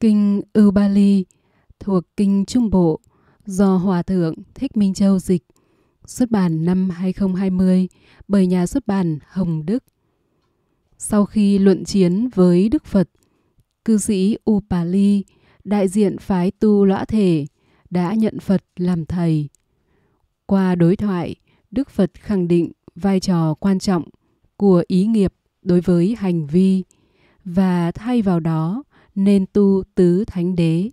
Kinh Ubali thuộc Kinh Trung Bộ do Hòa Thượng Thích Minh Châu dịch, xuất bản năm 2020 bởi nhà xuất bản Hồng Đức. Sau khi luận chiến với Đức Phật, cư sĩ Upali, đại diện phái tu lõa thể, đã nhận Phật làm thầy. Qua đối thoại, Đức Phật khẳng định vai trò quan trọng của ý nghiệp đối với hành vi và thay vào đó nên tu tứ thánh đế,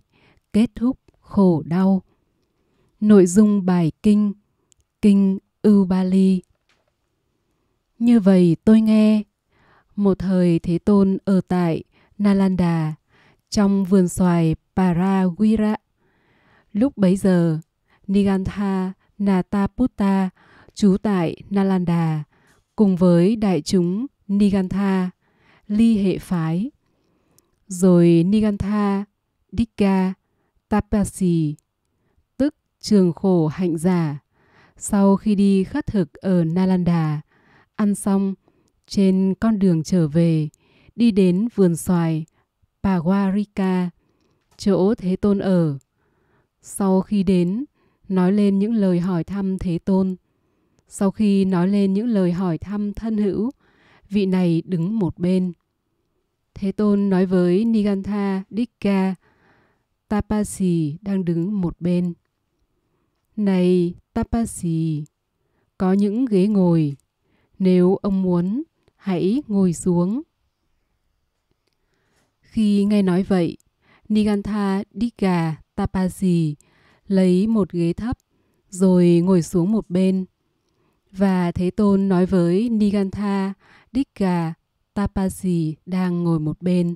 kết thúc khổ đau. Nội dung bài kinh Kinh Ưu Ba Ly Như vậy tôi nghe, một thời Thế Tôn ở tại Nalanda, trong vườn xoài Paraguira. Lúc bấy giờ, Nigantha Nataputta trú tại Nalanda cùng với đại chúng Nigantha, ly hệ phái rồi Nigantha, Dikka, Tapasi, tức trường khổ hạnh giả. Sau khi đi khất thực ở Nalanda, ăn xong, trên con đường trở về, đi đến vườn xoài Pawarika, chỗ Thế Tôn ở. Sau khi đến, nói lên những lời hỏi thăm Thế Tôn. Sau khi nói lên những lời hỏi thăm thân hữu, vị này đứng một bên. Thế Tôn nói với Nigantha Dikka Tapasi đang đứng một bên. Này Tapasi, có những ghế ngồi. Nếu ông muốn, hãy ngồi xuống. Khi nghe nói vậy, Nigantha Dikka Tapasi lấy một ghế thấp rồi ngồi xuống một bên. Và Thế Tôn nói với Nigantha Dikka Tapasi đang ngồi một bên.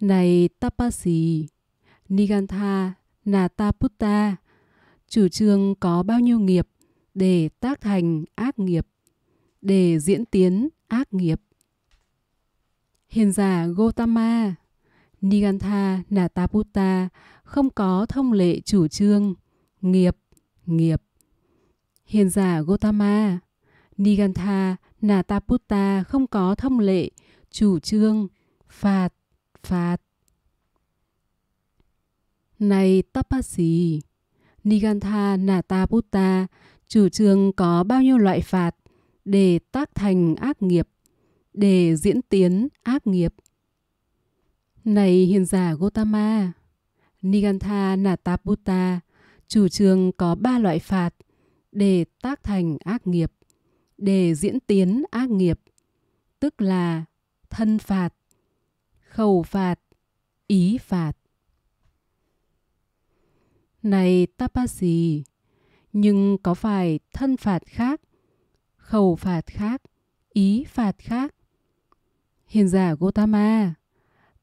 Này Tapasi, Nigantha Nataputta, chủ trương có bao nhiêu nghiệp để tác thành ác nghiệp, để diễn tiến ác nghiệp. Hiền giả Gotama, Nigantha Nataputta không có thông lệ chủ trương nghiệp, nghiệp. Hiền giả Gotama, Nigantha Nataputta không có thông lệ, chủ trương, phạt, phạt. Này Tapasi, Nigantha Nataputta chủ trương có bao nhiêu loại phạt để tác thành ác nghiệp, để diễn tiến ác nghiệp. Này hiền giả Gotama, Nigantha Nataputta chủ trương có ba loại phạt để tác thành ác nghiệp để diễn tiến ác nghiệp, tức là thân phạt, khẩu phạt, ý phạt. Này Tapasi, nhưng có phải thân phạt khác, khẩu phạt khác, ý phạt khác? Hiền giả Gotama,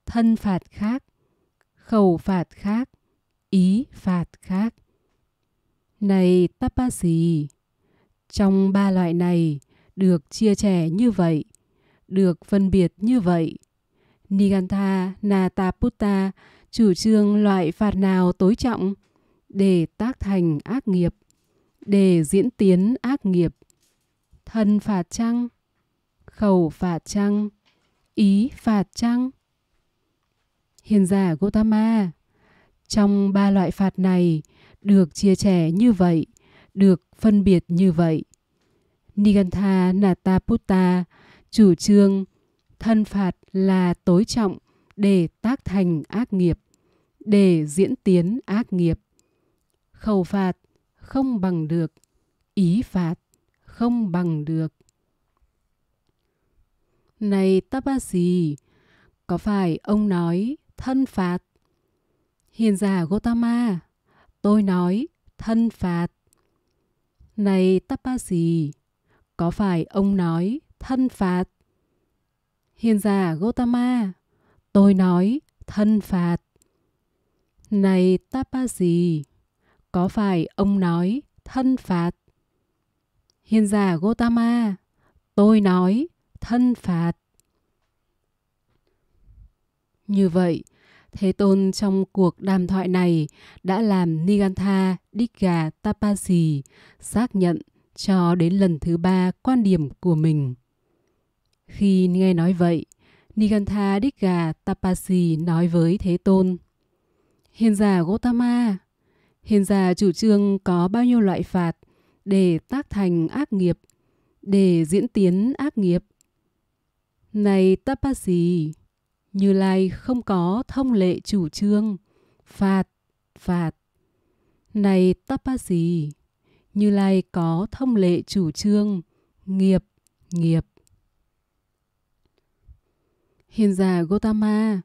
thân phạt khác, khẩu phạt khác, ý phạt khác. Này Tapasi, trong ba loại này được chia trẻ như vậy, được phân biệt như vậy. Nigantha Nataputta chủ trương loại phạt nào tối trọng để tác thành ác nghiệp, để diễn tiến ác nghiệp. Thân phạt chăng? Khẩu phạt chăng? Ý phạt chăng? Hiền giả Gotama, trong ba loại phạt này được chia trẻ như vậy, được phân biệt như vậy. Nigantha Nataputta chủ trương thân phạt là tối trọng để tác thành ác nghiệp, để diễn tiến ác nghiệp. Khẩu phạt không bằng được, ý phạt không bằng được. Này Tapasi, có phải ông nói thân phạt? Hiền giả Gotama, tôi nói thân phạt. Này gì? có phải ông nói thân phạt? Hiền giả Gotama, tôi nói thân phạt. Này gì? có phải ông nói thân phạt? Hiền giả Gotama, tôi nói thân phạt. Như vậy, Thế Tôn trong cuộc đàm thoại này đã làm Nigantha Digga Tapasi xác nhận cho đến lần thứ ba quan điểm của mình. Khi nghe nói vậy, Nigantha Digga Tapasi nói với Thế Tôn. Hiền giả Gotama, hiền giả chủ trương có bao nhiêu loại phạt để tác thành ác nghiệp, để diễn tiến ác nghiệp. Này Tapasi, như Lai không có thông lệ chủ trương, phạt, phạt. Này Tapasi, Như Lai có thông lệ chủ trương, nghiệp, nghiệp. Hiền giả Gotama,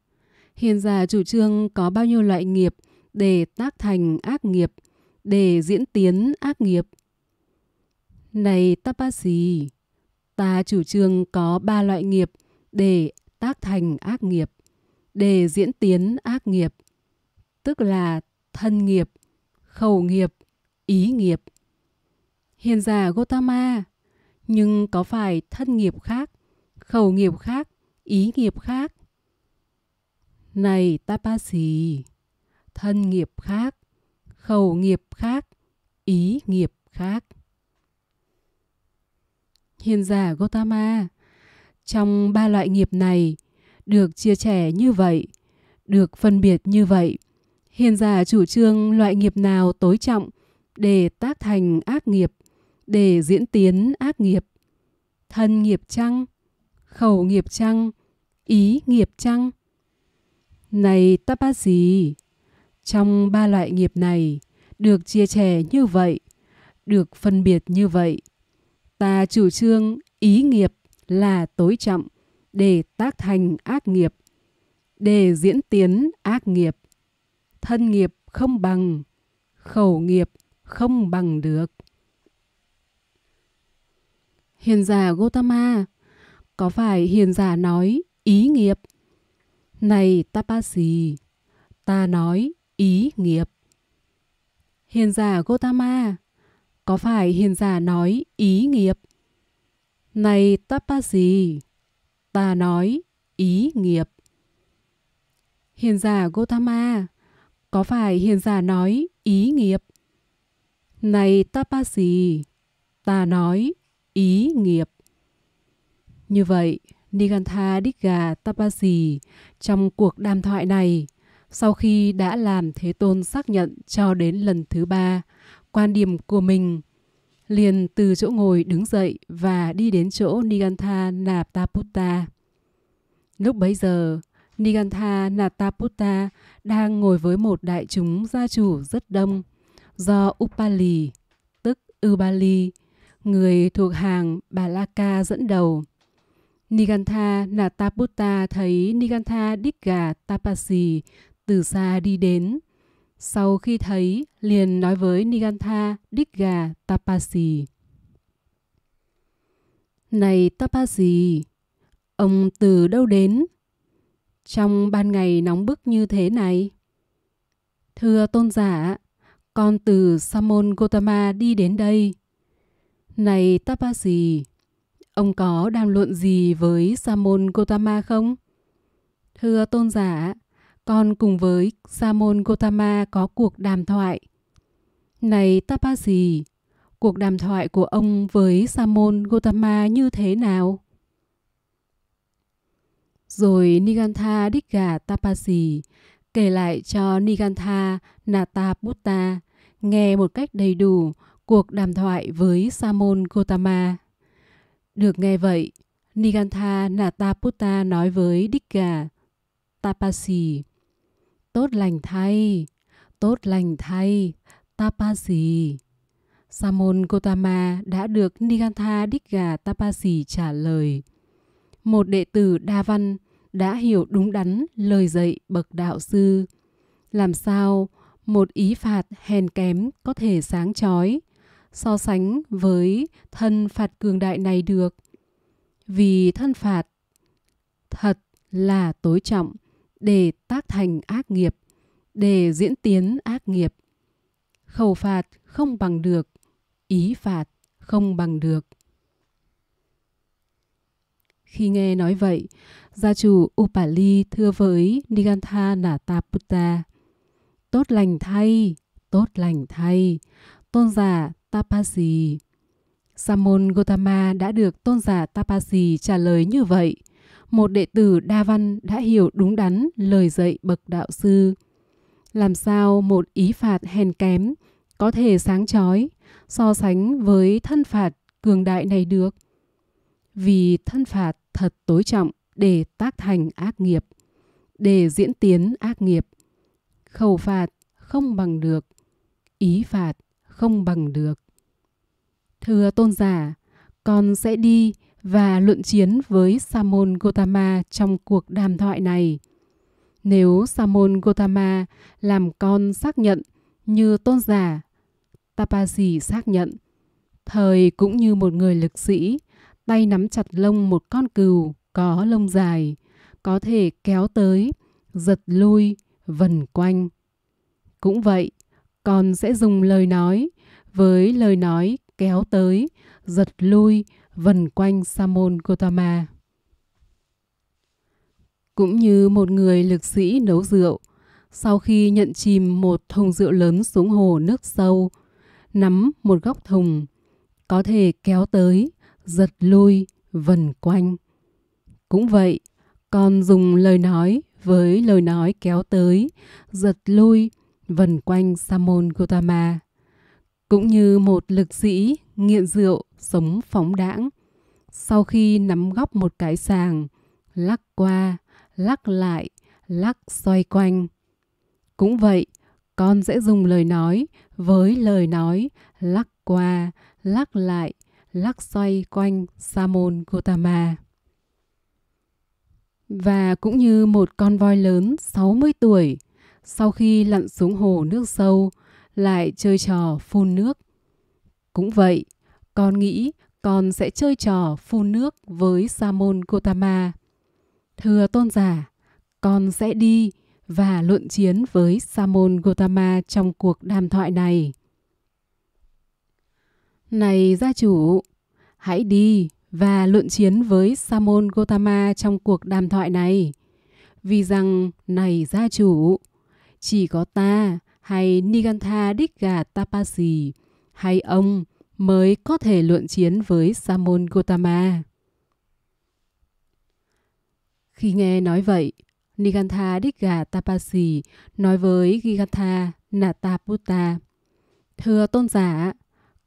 hiền giả chủ trương có bao nhiêu loại nghiệp để tác thành ác nghiệp, để diễn tiến ác nghiệp. Này Tapasi, ta chủ trương có ba loại nghiệp để tác thành ác nghiệp, đề diễn tiến ác nghiệp, tức là thân nghiệp, khẩu nghiệp, ý nghiệp. Hiền giả Gotama, nhưng có phải thân nghiệp khác, khẩu nghiệp khác, ý nghiệp khác? Này Tapasi, thân nghiệp khác, khẩu nghiệp khác, ý nghiệp khác. Hiền giả Gotama, trong ba loại nghiệp này được chia sẻ như vậy được phân biệt như vậy hiền giả chủ trương loại nghiệp nào tối trọng để tác thành ác nghiệp để diễn tiến ác nghiệp thân nghiệp chăng khẩu nghiệp chăng ý nghiệp chăng này ta bác gì trong ba loại nghiệp này được chia sẻ như vậy được phân biệt như vậy ta chủ trương ý nghiệp là tối trọng để tác thành ác nghiệp, để diễn tiến ác nghiệp. Thân nghiệp không bằng, khẩu nghiệp không bằng được. Hiền giả Gotama, có phải hiền giả nói ý nghiệp? Này Tapasi, ta nói ý nghiệp. Hiền giả Gotama, có phải hiền giả nói ý nghiệp? Này Tapasi, ta nói, ý nghiệp. Hiền giả Gotama, có phải hiền giả nói ý nghiệp? Này Tapasi, ta nói ý nghiệp. Như vậy, Nigantha Digga Tapasi trong cuộc đàm thoại này, sau khi đã làm Thế Tôn xác nhận cho đến lần thứ ba, quan điểm của mình – liền từ chỗ ngồi đứng dậy và đi đến chỗ Nigantha Nataputta. Lúc bấy giờ, Nigantha Nataputta đang ngồi với một đại chúng gia chủ rất đông do Upali, tức Ubali, người thuộc hàng Balaka dẫn đầu. Nigantha Nataputta thấy Nigantha Digga Tapasi từ xa đi đến – sau khi thấy, liền nói với Nigantha Digga Tapasi. Này Tapasi, ông từ đâu đến? Trong ban ngày nóng bức như thế này. Thưa tôn giả, con từ Samon Gotama đi đến đây. Này Tapasi, ông có đàm luận gì với Samon Gotama không? Thưa tôn giả, con cùng với Sa môn Gotama có cuộc đàm thoại. Này Tapasi, cuộc đàm thoại của ông với Sa môn Gotama như thế nào? Rồi Nigantha Diga Tapasi kể lại cho Nigantha Nataputta nghe một cách đầy đủ cuộc đàm thoại với Sa môn Gotama. Được nghe vậy, Nigantha Nataputta nói với Diga Tapasi. Tốt lành thay, tốt lành thay, Tapasi. Samon Gotama đã được Nigantha Digga Tapasi trả lời. Một đệ tử đa văn đã hiểu đúng đắn lời dạy bậc đạo sư. Làm sao một ý phạt hèn kém có thể sáng chói so sánh với thân phạt cường đại này được? Vì thân phạt thật là tối trọng để tác thành ác nghiệp, để diễn tiến ác nghiệp. Khẩu phạt không bằng được, ý phạt không bằng được. Khi nghe nói vậy, gia chủ Upali thưa với Nigantha Nataputta. Tốt lành thay, tốt lành thay, tôn giả Tapasi. Samon Gotama đã được tôn giả Tapasi trả lời như vậy – một đệ tử đa văn đã hiểu đúng đắn lời dạy bậc đạo sư. Làm sao một ý phạt hèn kém có thể sáng chói so sánh với thân phạt cường đại này được? Vì thân phạt thật tối trọng để tác thành ác nghiệp, để diễn tiến ác nghiệp. Khẩu phạt không bằng được, ý phạt không bằng được. Thưa tôn giả, con sẽ đi và luận chiến với Samon Gotama trong cuộc đàm thoại này. Nếu Samon Gotama làm con xác nhận như tôn giả Tapasi xác nhận, thời cũng như một người lực sĩ, tay nắm chặt lông một con cừu có lông dài, có thể kéo tới, giật lui, vần quanh. Cũng vậy, con sẽ dùng lời nói, với lời nói kéo tới, giật lui, vần quanh Samon gotama Cũng như một người lực sĩ nấu rượu, sau khi nhận chìm một thùng rượu lớn xuống hồ nước sâu, nắm một góc thùng, có thể kéo tới, giật lui, vần quanh. Cũng vậy, con dùng lời nói với lời nói kéo tới, giật lui, vần quanh Samon gotama Cũng như một lực sĩ nghiện rượu, sống phóng đãng. Sau khi nắm góc một cái sàng, lắc qua, lắc lại, lắc xoay quanh. Cũng vậy, con sẽ dùng lời nói với lời nói lắc qua, lắc lại, lắc xoay quanh Samon Gotama Và cũng như một con voi lớn 60 tuổi, sau khi lặn xuống hồ nước sâu, lại chơi trò phun nước – cũng vậy, con nghĩ con sẽ chơi trò phun nước với sa môn Gotama. Thưa tôn giả, con sẽ đi và luận chiến với sa môn Gotama trong cuộc đàm thoại này. Này gia chủ, hãy đi và luận chiến với sa môn Gotama trong cuộc đàm thoại này. Vì rằng, này gia chủ, chỉ có ta hay Nigantha Diga Tapasi hay ông mới có thể luận chiến với Samon Gautama. Khi nghe nói vậy, Nigantha Digga Tapasi nói với Gigantha Nataputta, Thưa tôn giả,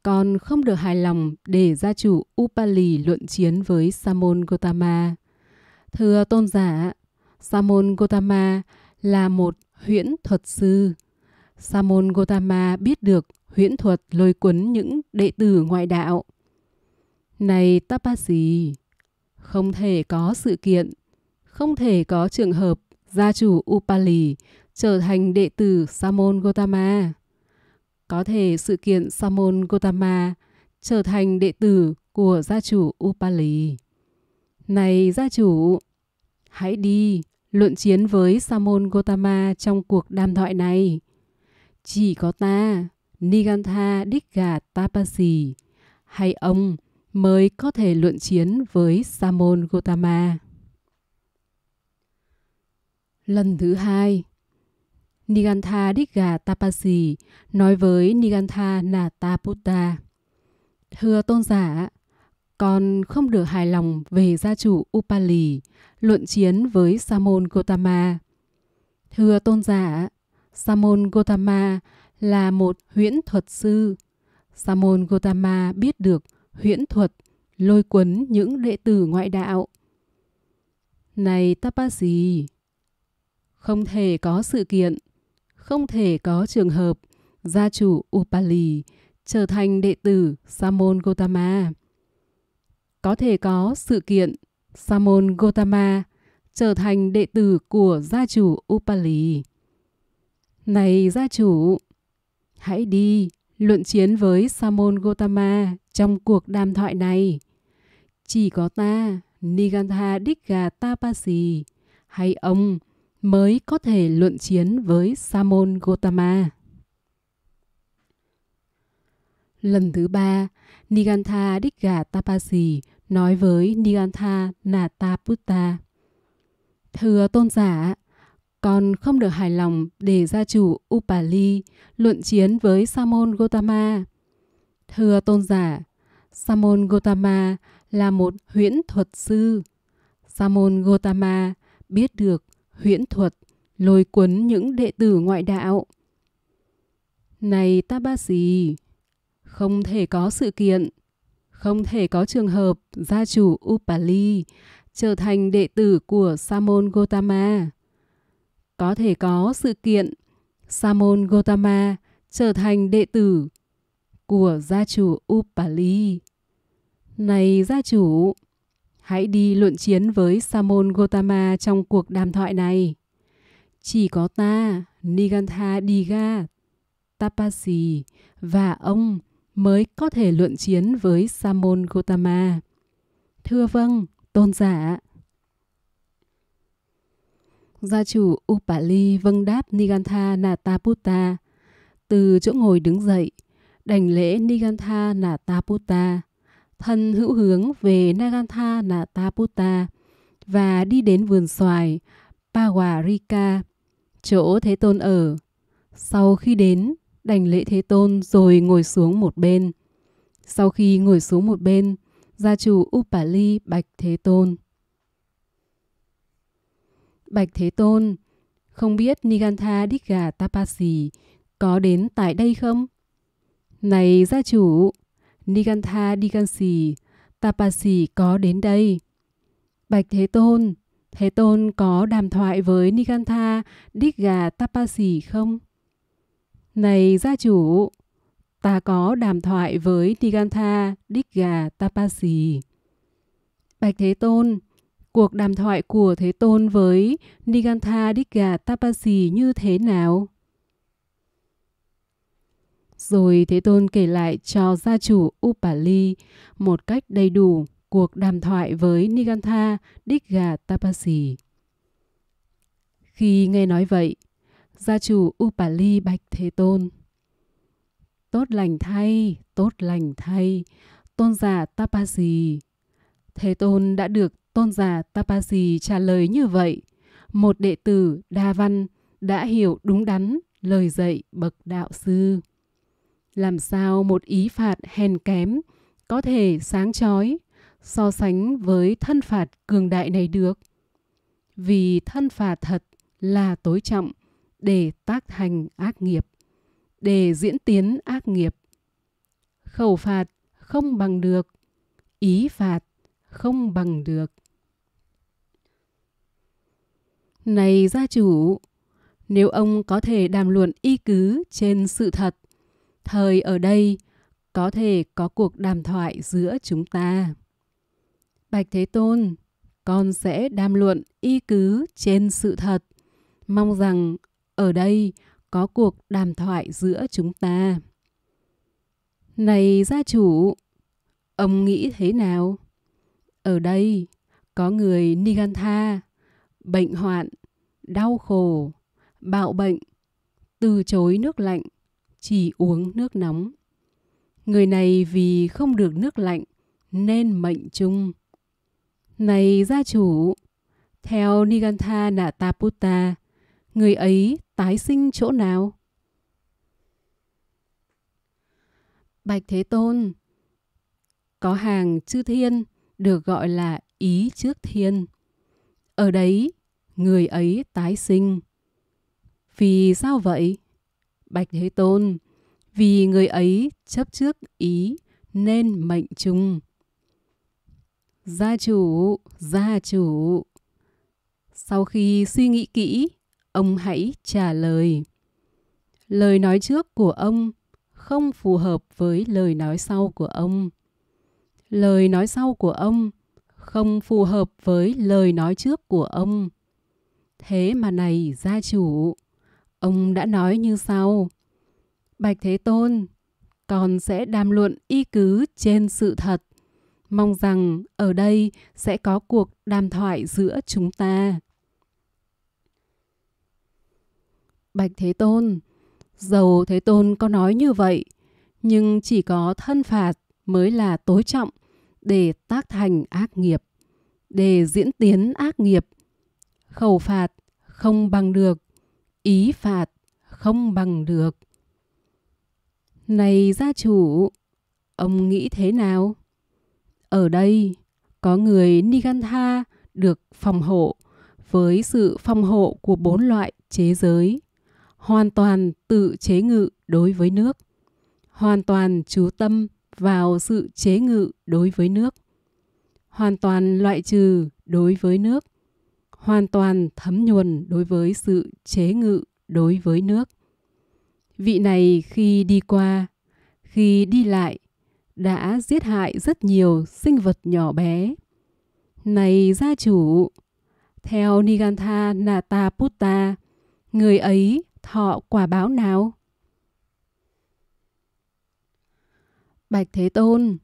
con không được hài lòng để gia chủ Upali luận chiến với Samon Gautama. Thưa tôn giả, Samon Gautama là một huyễn thuật sư. Samon Gautama biết được huyễn thuật lôi cuốn những đệ tử ngoại đạo. Này Tapasi, không thể có sự kiện, không thể có trường hợp gia chủ Upali trở thành đệ tử Samon Gotama. Có thể sự kiện Samon Gotama trở thành đệ tử của gia chủ Upali. Này gia chủ, hãy đi luận chiến với Samon Gotama trong cuộc đàm thoại này. Chỉ có ta Nigantha Digga Tapasi hay ông mới có thể luận chiến với Samon Gautama. Lần thứ hai, Nigantha Digga Tapasi nói với Nigantha Nataputta. Thưa tôn giả, con không được hài lòng về gia chủ Upali luận chiến với Samon Gautama. Thưa tôn giả, Samon Gautama là một huyễn thuật sư. Samon Gotama biết được huyễn thuật lôi cuốn những đệ tử ngoại đạo. Này Tapasi, không thể có sự kiện, không thể có trường hợp gia chủ Upali trở thành đệ tử Samon Gotama. Có thể có sự kiện Samon Gotama trở thành đệ tử của gia chủ Upali. Này gia chủ, Hãy đi, luận chiến với Samon Gotama trong cuộc đàm thoại này. Chỉ có ta, Nigantha Diga Tapasi, hay ông mới có thể luận chiến với Samon Gotama. Lần thứ ba, Nigantha Diga Tapasi nói với Nigantha Nataputta. Thưa tôn giả, còn không được hài lòng để gia chủ Upali luận chiến với Samon Gotama. Thưa tôn giả, Samon Gotama là một huyễn thuật sư. Samon Gotama biết được huyễn thuật lôi cuốn những đệ tử ngoại đạo. Này Tabasi, không thể có sự kiện, không thể có trường hợp gia chủ Upali trở thành đệ tử của Samon Gotama có thể có sự kiện Samon Gotama trở thành đệ tử của gia chủ Upali. Này gia chủ, hãy đi luận chiến với Samon Gotama trong cuộc đàm thoại này. Chỉ có ta, Nigantha Diga, Tapasi và ông mới có thể luận chiến với Samon Gotama. Thưa vâng, tôn giả gia chủ Upali vâng đáp Nigantha Nataputta. Từ chỗ ngồi đứng dậy, đảnh lễ Nigantha Nataputta, thân hữu hướng về Nagantha Nataputta và đi đến vườn xoài Pawarika, chỗ Thế Tôn ở. Sau khi đến, đành lễ Thế Tôn rồi ngồi xuống một bên. Sau khi ngồi xuống một bên, gia chủ Upali bạch Thế Tôn. Bạch Thế Tôn, không biết Nigantha Diga Tapasi có đến tại đây không? Này gia chủ, Nigantha Digansi Tapasi có đến đây. Bạch Thế Tôn, Thế Tôn có đàm thoại với Nigantha Diga Tapasi không? Này gia chủ, ta có đàm thoại với Nigantha Diga Tapasi. Bạch Thế Tôn, cuộc đàm thoại của Thế Tôn với Nigantha Digga Tapasi như thế nào? Rồi Thế Tôn kể lại cho gia chủ Upali một cách đầy đủ cuộc đàm thoại với Nigantha Digga Tapasi. Khi nghe nói vậy, gia chủ Upali bạch Thế Tôn. Tốt lành thay, tốt lành thay, tôn giả Tapasi. Thế Tôn đã được Tôn giả Tapasi trả lời như vậy. Một đệ tử đa văn đã hiểu đúng đắn lời dạy bậc đạo sư. Làm sao một ý phạt hèn kém có thể sáng chói so sánh với thân phạt cường đại này được? Vì thân phạt thật là tối trọng để tác thành ác nghiệp, để diễn tiến ác nghiệp. Khẩu phạt không bằng được, ý phạt không bằng được. Này gia chủ, nếu ông có thể đàm luận y cứ trên sự thật, thời ở đây có thể có cuộc đàm thoại giữa chúng ta. Bạch Thế Tôn, con sẽ đàm luận y cứ trên sự thật. Mong rằng ở đây có cuộc đàm thoại giữa chúng ta. Này gia chủ, ông nghĩ thế nào? Ở đây có người Nigantha bệnh hoạn, đau khổ, bạo bệnh, từ chối nước lạnh, chỉ uống nước nóng. Người này vì không được nước lạnh nên mệnh chung. Này gia chủ, theo Nigantha Nataputta, người ấy tái sinh chỗ nào? Bạch Thế Tôn, có hàng chư thiên được gọi là ý trước thiên. Ở đấy, người ấy tái sinh. Vì sao vậy? Bạch Thế Tôn, vì người ấy chấp trước ý nên mệnh chung. Gia chủ, gia chủ. Sau khi suy nghĩ kỹ, ông hãy trả lời. Lời nói trước của ông không phù hợp với lời nói sau của ông. Lời nói sau của ông không phù hợp với lời nói trước của ông. Thế mà này, gia chủ, ông đã nói như sau. Bạch Thế Tôn, con sẽ đàm luận y cứ trên sự thật. Mong rằng ở đây sẽ có cuộc đàm thoại giữa chúng ta. Bạch Thế Tôn, dầu Thế Tôn có nói như vậy, nhưng chỉ có thân phạt mới là tối trọng – để tác thành ác nghiệp, để diễn tiến ác nghiệp. Khẩu phạt không bằng được, ý phạt không bằng được. Này gia chủ, ông nghĩ thế nào? Ở đây có người Nigantha được phòng hộ với sự phòng hộ của bốn loại chế giới, hoàn toàn tự chế ngự đối với nước, hoàn toàn chú tâm vào sự chế ngự đối với nước hoàn toàn loại trừ đối với nước hoàn toàn thấm nhuần đối với sự chế ngự đối với nước vị này khi đi qua khi đi lại đã giết hại rất nhiều sinh vật nhỏ bé này gia chủ theo nigantha nataputta người ấy thọ quả báo nào Bạch Thế Tôn,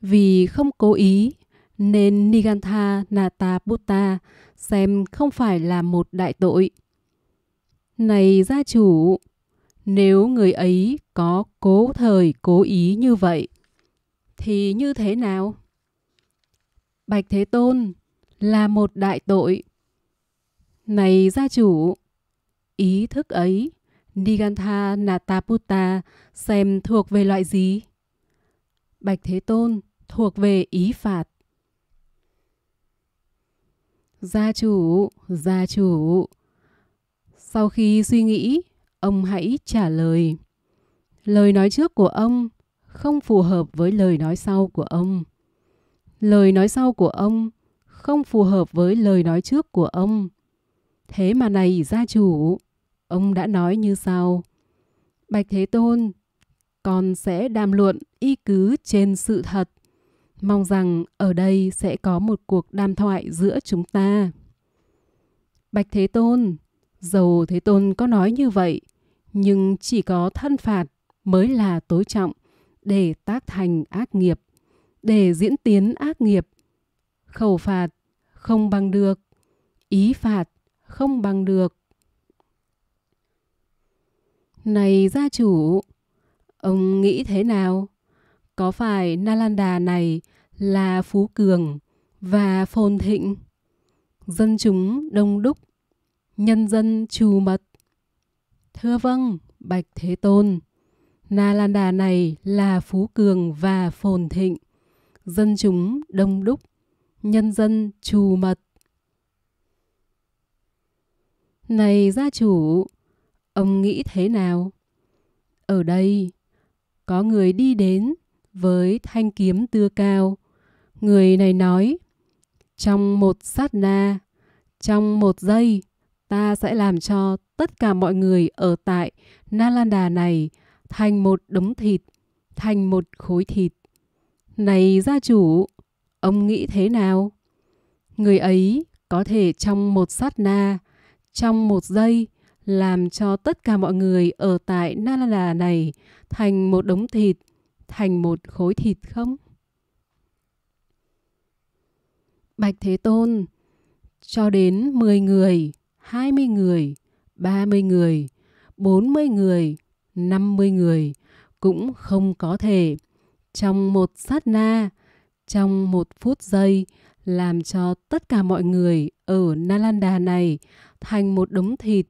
vì không cố ý nên Nigantha Nata Buddha xem không phải là một đại tội. Này gia chủ, nếu người ấy có cố thời cố ý như vậy, thì như thế nào? Bạch Thế Tôn là một đại tội. Này gia chủ, ý thức ấy Nigantha Nataputta xem thuộc về loại gì? Bạch Thế Tôn thuộc về ý phạt. Gia chủ, gia chủ. Sau khi suy nghĩ, ông hãy trả lời. Lời nói trước của ông không phù hợp với lời nói sau của ông. Lời nói sau của ông không phù hợp với lời nói trước của ông. Thế mà này gia chủ, ông đã nói như sau. Bạch Thế Tôn con sẽ đàm luận y cứ trên sự thật mong rằng ở đây sẽ có một cuộc đàm thoại giữa chúng ta bạch thế tôn dầu thế tôn có nói như vậy nhưng chỉ có thân phạt mới là tối trọng để tác thành ác nghiệp để diễn tiến ác nghiệp khẩu phạt không bằng được ý phạt không bằng được này gia chủ Ông nghĩ thế nào? Có phải Nalanda này là Phú Cường và Phồn Thịnh? Dân chúng đông đúc, nhân dân trù mật. Thưa vâng, Bạch Thế Tôn, Nalanda này là Phú Cường và Phồn Thịnh. Dân chúng đông đúc, nhân dân trù mật. Này gia chủ, ông nghĩ thế nào? Ở đây, có người đi đến với thanh kiếm tưa cao. Người này nói, trong một sát na, trong một giây, ta sẽ làm cho tất cả mọi người ở tại Nalanda này thành một đống thịt, thành một khối thịt. Này gia chủ, ông nghĩ thế nào? Người ấy có thể trong một sát na, trong một giây làm cho tất cả mọi người ở tại Nalanda này thành một đống thịt, thành một khối thịt không? Bạch Thế Tôn, cho đến 10 người, 20 người, 30 người, 40 người, 50 người cũng không có thể trong một sát na, trong một phút giây làm cho tất cả mọi người ở Nalanda này thành một đống thịt,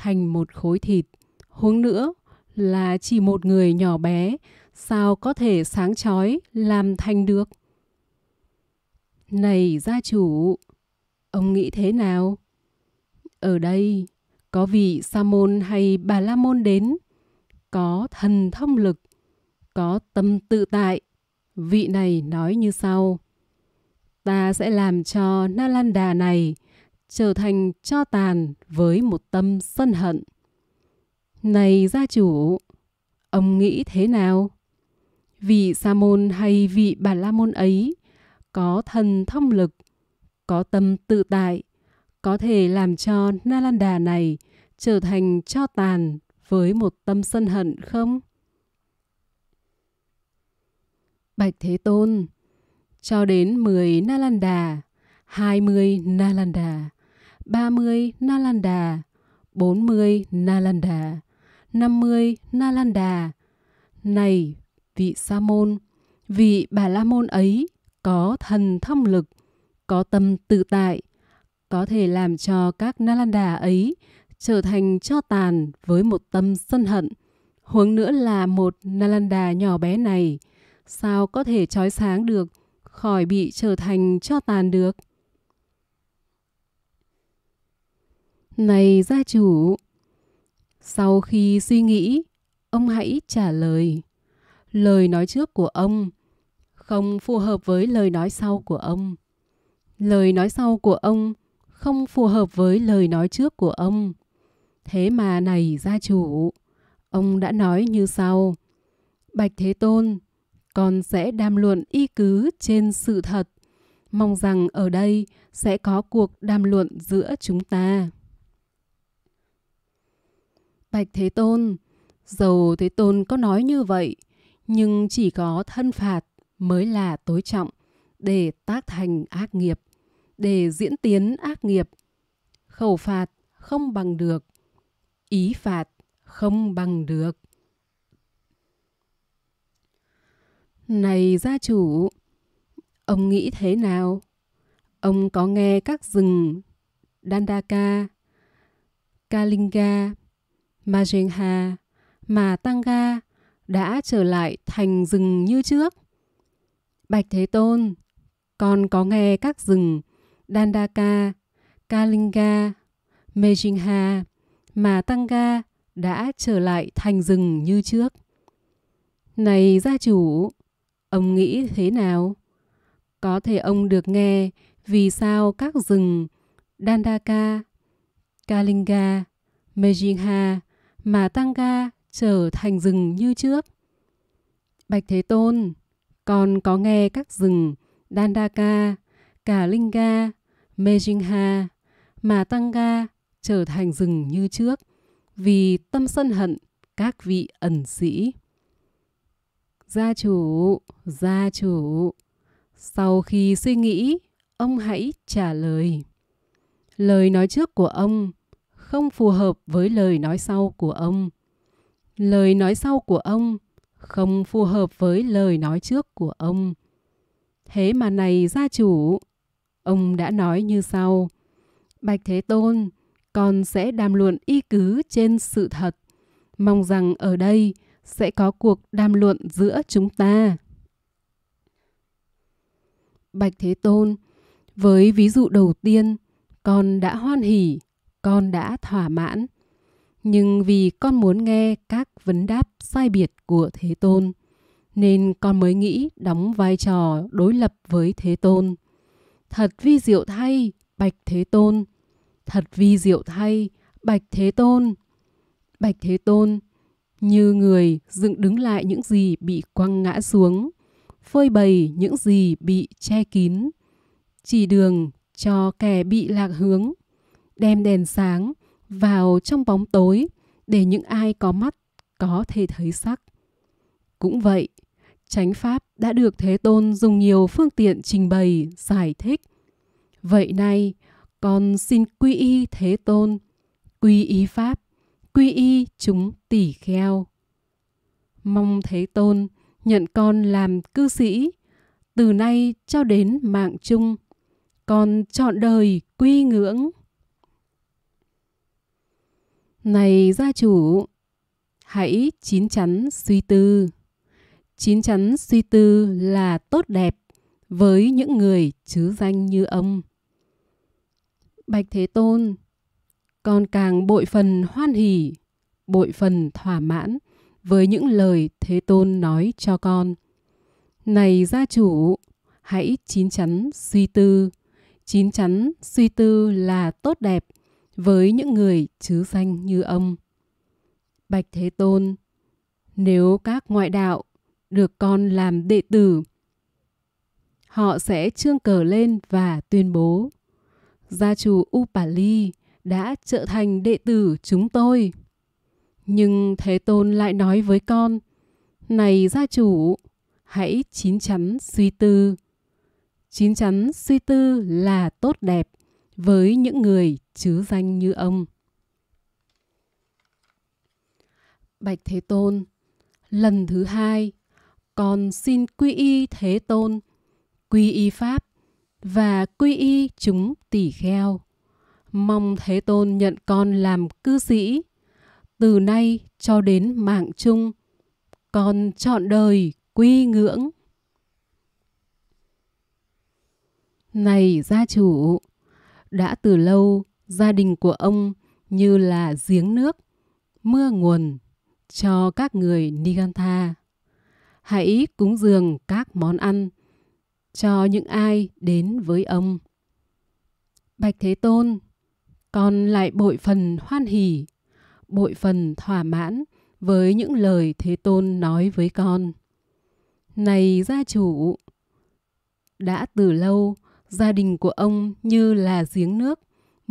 thành một khối thịt. Huống nữa là chỉ một người nhỏ bé, sao có thể sáng chói làm thành được? Này gia chủ, ông nghĩ thế nào? Ở đây có vị sa môn hay bà la môn đến, có thần thông lực, có tâm tự tại. Vị này nói như sau: Ta sẽ làm cho Na Lan Đà này trở thành cho tàn với một tâm sân hận. Này gia chủ, ông nghĩ thế nào? Vị sa môn hay vị bà la môn ấy có thần thông lực, có tâm tự tại, có thể làm cho Nalanda này trở thành cho tàn với một tâm sân hận không? Bạch Thế Tôn, cho đến 10 Nalanda, 20 Nalanda, 30 Nalanda, 40 Nalanda, 50 Nalanda. Này, vị Sa môn, vị Bà La môn ấy có thần thông lực, có tâm tự tại, có thể làm cho các Nalanda ấy trở thành cho tàn với một tâm sân hận. Huống nữa là một Nalanda nhỏ bé này, sao có thể trói sáng được, khỏi bị trở thành cho tàn được. Này gia chủ, sau khi suy nghĩ, ông hãy trả lời. Lời nói trước của ông không phù hợp với lời nói sau của ông. Lời nói sau của ông không phù hợp với lời nói trước của ông. Thế mà này gia chủ, ông đã nói như sau. Bạch Thế Tôn, con sẽ đàm luận y cứ trên sự thật. Mong rằng ở đây sẽ có cuộc đàm luận giữa chúng ta. Bạch Thế Tôn, dầu Thế Tôn có nói như vậy, nhưng chỉ có thân phạt mới là tối trọng để tác thành ác nghiệp, để diễn tiến ác nghiệp. Khẩu phạt không bằng được, ý phạt không bằng được. Này gia chủ, ông nghĩ thế nào? Ông có nghe các rừng Dandaka, Kalinga mà Duyên mà Tăng Ga đã trở lại thành rừng như trước. Bạch Thế Tôn, con có nghe các rừng Dandaka, Kalinga, Mejingha mà Tăng Ga đã trở lại thành rừng như trước. Này gia chủ, ông nghĩ thế nào? Có thể ông được nghe vì sao các rừng Dandaka, Kalinga, Mejingha mà tăng ga trở thành rừng như trước. Bạch Thế Tôn, còn có nghe các rừng Dandaka, Cả Linh Ga, Mejingha mà tăng ga trở thành rừng như trước vì tâm sân hận các vị ẩn sĩ. Gia chủ, gia chủ, sau khi suy nghĩ, ông hãy trả lời. Lời nói trước của ông không phù hợp với lời nói sau của ông lời nói sau của ông không phù hợp với lời nói trước của ông thế mà này gia chủ ông đã nói như sau bạch thế tôn con sẽ đàm luận y cứ trên sự thật mong rằng ở đây sẽ có cuộc đàm luận giữa chúng ta bạch thế tôn với ví dụ đầu tiên con đã hoan hỉ con đã thỏa mãn nhưng vì con muốn nghe các vấn đáp sai biệt của thế tôn nên con mới nghĩ đóng vai trò đối lập với thế tôn thật vi diệu thay bạch thế tôn thật vi diệu thay bạch thế tôn bạch thế tôn như người dựng đứng lại những gì bị quăng ngã xuống phơi bày những gì bị che kín chỉ đường cho kẻ bị lạc hướng đem đèn sáng vào trong bóng tối để những ai có mắt có thể thấy sắc. Cũng vậy, chánh pháp đã được Thế Tôn dùng nhiều phương tiện trình bày, giải thích. Vậy nay, con xin quy y Thế Tôn, quy y Pháp, quy y chúng tỷ kheo. Mong Thế Tôn nhận con làm cư sĩ, từ nay cho đến mạng chung, con chọn đời quy ngưỡng này gia chủ, hãy chín chắn suy tư. Chín chắn suy tư là tốt đẹp với những người chứ danh như ông. Bạch Thế Tôn, con càng bội phần hoan hỉ, bội phần thỏa mãn với những lời Thế Tôn nói cho con. Này gia chủ, hãy chín chắn suy tư. Chín chắn suy tư là tốt đẹp với những người chứ danh như ông. Bạch Thế Tôn, nếu các ngoại đạo được con làm đệ tử, họ sẽ trương cờ lên và tuyên bố gia chủ Upali đã trở thành đệ tử chúng tôi. Nhưng Thế Tôn lại nói với con, này gia chủ, hãy chín chắn suy tư. Chín chắn suy tư là tốt đẹp với những người chứ danh như ông. Bạch Thế Tôn Lần thứ hai, con xin quy y Thế Tôn, quy y Pháp và quy y chúng tỷ kheo. Mong Thế Tôn nhận con làm cư sĩ. Từ nay cho đến mạng chung, con chọn đời quy ngưỡng. Này gia chủ, đã từ lâu gia đình của ông như là giếng nước, mưa nguồn cho các người Nigantha. Hãy cúng dường các món ăn cho những ai đến với ông. Bạch Thế Tôn, con lại bội phần hoan hỉ, bội phần thỏa mãn với những lời Thế Tôn nói với con. Này gia chủ, đã từ lâu gia đình của ông như là giếng nước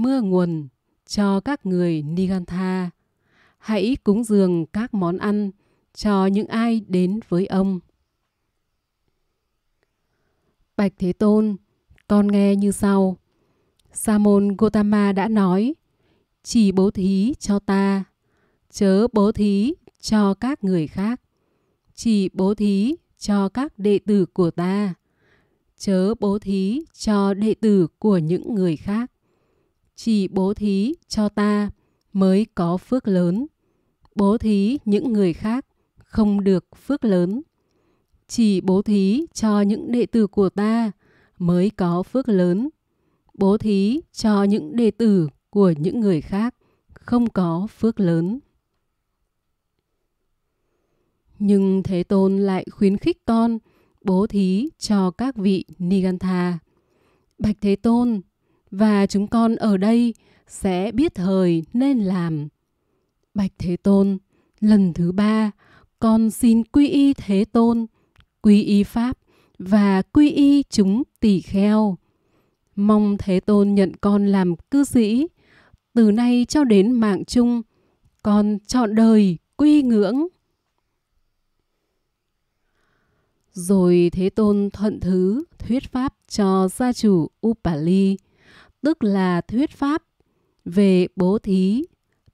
mưa nguồn cho các người Nigantha. Hãy cúng dường các món ăn cho những ai đến với ông. Bạch Thế Tôn, con nghe như sau. Sa môn Gotama đã nói, chỉ bố thí cho ta, chớ bố thí cho các người khác. Chỉ bố thí cho các đệ tử của ta, chớ bố thí cho đệ tử của những người khác chỉ bố thí cho ta mới có phước lớn. Bố thí những người khác không được phước lớn. Chỉ bố thí cho những đệ tử của ta mới có phước lớn. Bố thí cho những đệ tử của những người khác không có phước lớn. Nhưng Thế Tôn lại khuyến khích con bố thí cho các vị Nigantha. Bạch Thế Tôn, và chúng con ở đây sẽ biết thời nên làm. Bạch Thế Tôn, lần thứ ba, con xin quy y Thế Tôn, quy y Pháp và quy y chúng tỷ kheo. Mong Thế Tôn nhận con làm cư sĩ, từ nay cho đến mạng chung, con chọn đời quy ngưỡng. Rồi Thế Tôn thuận thứ thuyết pháp cho gia chủ Upali tức là thuyết pháp về bố thí,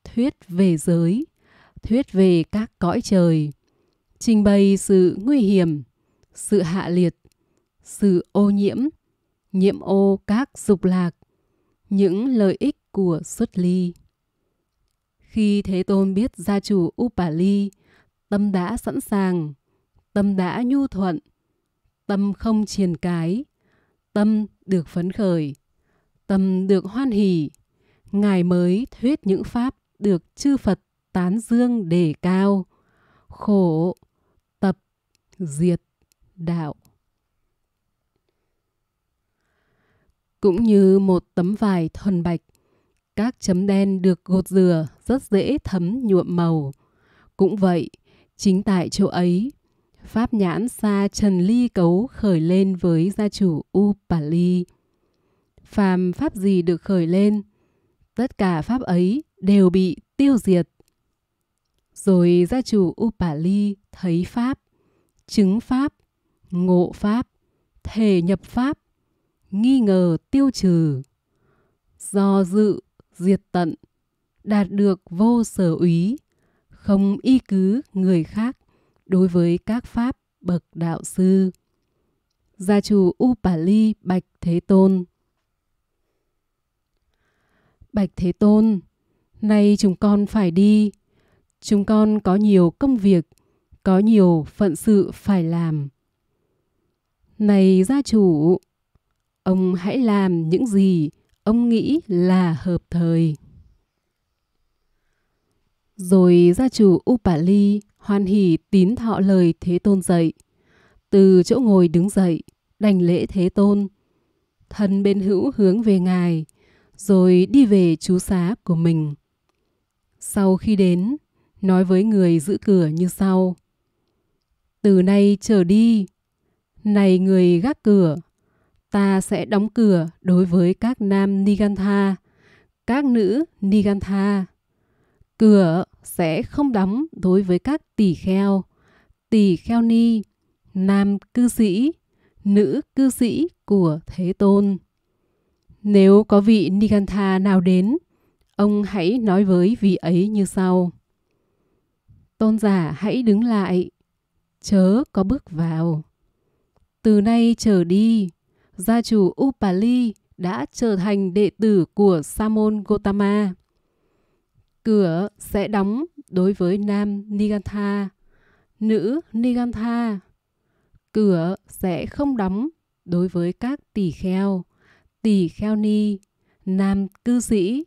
thuyết về giới, thuyết về các cõi trời, trình bày sự nguy hiểm, sự hạ liệt, sự ô nhiễm, nhiễm ô các dục lạc, những lợi ích của xuất ly. Khi Thế Tôn biết gia chủ Upali, tâm đã sẵn sàng, tâm đã nhu thuận, tâm không triền cái, tâm được phấn khởi, tâm được hoan hỷ ngài mới thuyết những pháp được chư phật tán dương đề cao khổ tập diệt đạo cũng như một tấm vải thuần bạch các chấm đen được gột dừa rất dễ thấm nhuộm màu cũng vậy chính tại chỗ ấy pháp nhãn xa trần ly cấu khởi lên với gia chủ upali phàm pháp gì được khởi lên, tất cả pháp ấy đều bị tiêu diệt. Rồi gia chủ Upali thấy pháp, chứng pháp, ngộ pháp, thể nhập pháp, nghi ngờ tiêu trừ, do dự diệt tận, đạt được vô sở úy, không y cứ người khác đối với các pháp bậc đạo sư. Gia chủ Upali Bạch Thế Tôn Bạch Thế Tôn, nay chúng con phải đi. Chúng con có nhiều công việc, có nhiều phận sự phải làm. Này gia chủ, ông hãy làm những gì ông nghĩ là hợp thời. Rồi gia chủ Upali hoan hỉ tín thọ lời Thế Tôn dạy. Từ chỗ ngồi đứng dậy, đành lễ Thế Tôn. Thân bên hữu hướng về Ngài, rồi đi về chú xá của mình. Sau khi đến, nói với người giữ cửa như sau. Từ nay trở đi, này người gác cửa, ta sẽ đóng cửa đối với các nam Nigantha, các nữ Nigantha. Cửa sẽ không đóng đối với các tỷ kheo, tỷ kheo ni, nam cư sĩ, nữ cư sĩ của Thế Tôn. Nếu có vị Nigantha nào đến, ông hãy nói với vị ấy như sau. Tôn giả hãy đứng lại, chớ có bước vào. Từ nay trở đi, gia chủ Upali đã trở thành đệ tử của Samon Gotama. Cửa sẽ đóng đối với nam Nigantha, nữ Nigantha. Cửa sẽ không đóng đối với các tỷ kheo tỳ kheo ni nam cư sĩ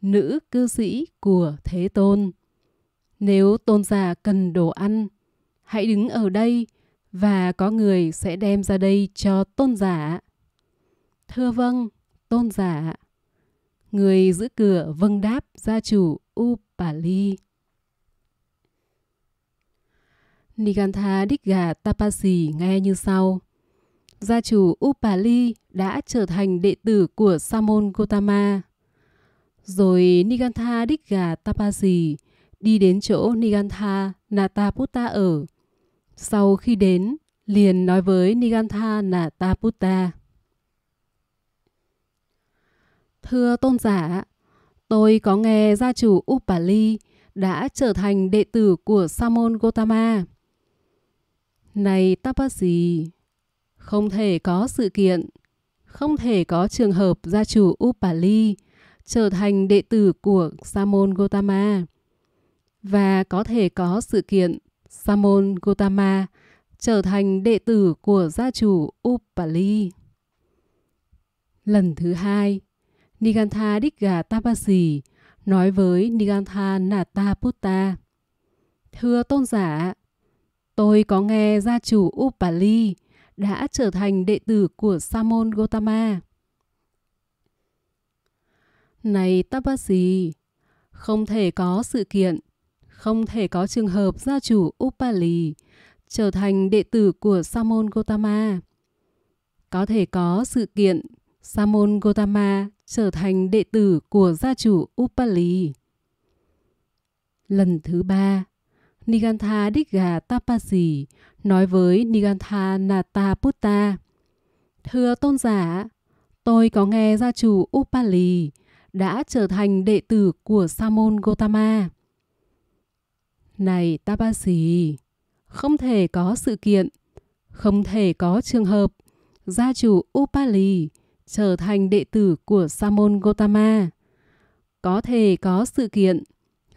nữ cư sĩ của thế tôn nếu tôn giả cần đồ ăn hãy đứng ở đây và có người sẽ đem ra đây cho tôn giả thưa vâng tôn giả người giữ cửa vâng đáp gia chủ upali nigantha đích gà tapasi nghe như sau gia chủ Upali đã trở thành đệ tử của Samon Gotama. Rồi Nigantha Digga Tapasi đi đến chỗ Nigantha Nataputta ở. Sau khi đến, liền nói với Nigantha Nataputta. Thưa tôn giả, tôi có nghe gia chủ Upali đã trở thành đệ tử của Samon Gotama. Này Tapasi, không thể có sự kiện, không thể có trường hợp gia chủ Upali trở thành đệ tử của Samon Gotama và có thể có sự kiện Samon Gotama trở thành đệ tử của gia chủ Upali. Lần thứ hai, Nigantha Diga Tapasi nói với Nigantha Nataputta. Thưa tôn giả, tôi có nghe gia chủ Upali đã trở thành đệ tử của Sa Gotama. Này Tapasi, không thể có sự kiện, không thể có trường hợp gia chủ Upali trở thành đệ tử của Sa Gotama. Có thể có sự kiện Sa Gotama trở thành đệ tử của gia chủ Upali. Lần thứ ba, Nigantha Digga Tapasi nói với Nigantha Nataputta. Thưa tôn giả, tôi có nghe gia chủ Upali đã trở thành đệ tử của Sa Gotama. Này Tapasi, không thể có sự kiện, không thể có trường hợp gia chủ Upali trở thành đệ tử của Sa Gotama. Có thể có sự kiện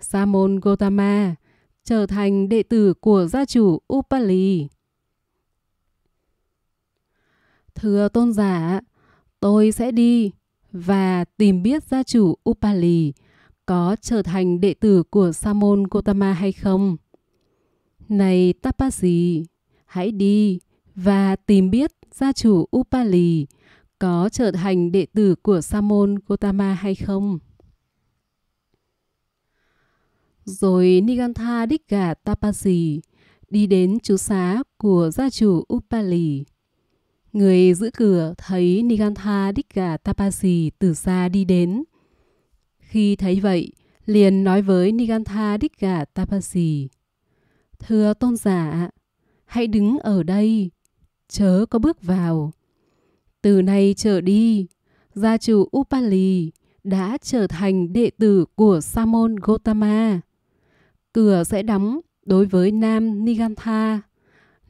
Sa Gotama trở thành đệ tử của gia chủ Upali. Thưa tôn giả, tôi sẽ đi và tìm biết gia chủ Upali có trở thành đệ tử của Samon Gotama hay không. Này Tapasi, hãy đi và tìm biết gia chủ Upali có trở thành đệ tử của Samon Gotama hay không rồi Nigantha Dikka Tapasi đi đến chú xá của gia chủ Upali. Người giữ cửa thấy Nigantha Dikka Tapasi từ xa đi đến. Khi thấy vậy, liền nói với Nigantha Dikka Tapasi. Thưa tôn giả, hãy đứng ở đây, chớ có bước vào. Từ nay trở đi, gia chủ Upali đã trở thành đệ tử của Samon Gotama Cửa sẽ đóng đối với nam Nigantha,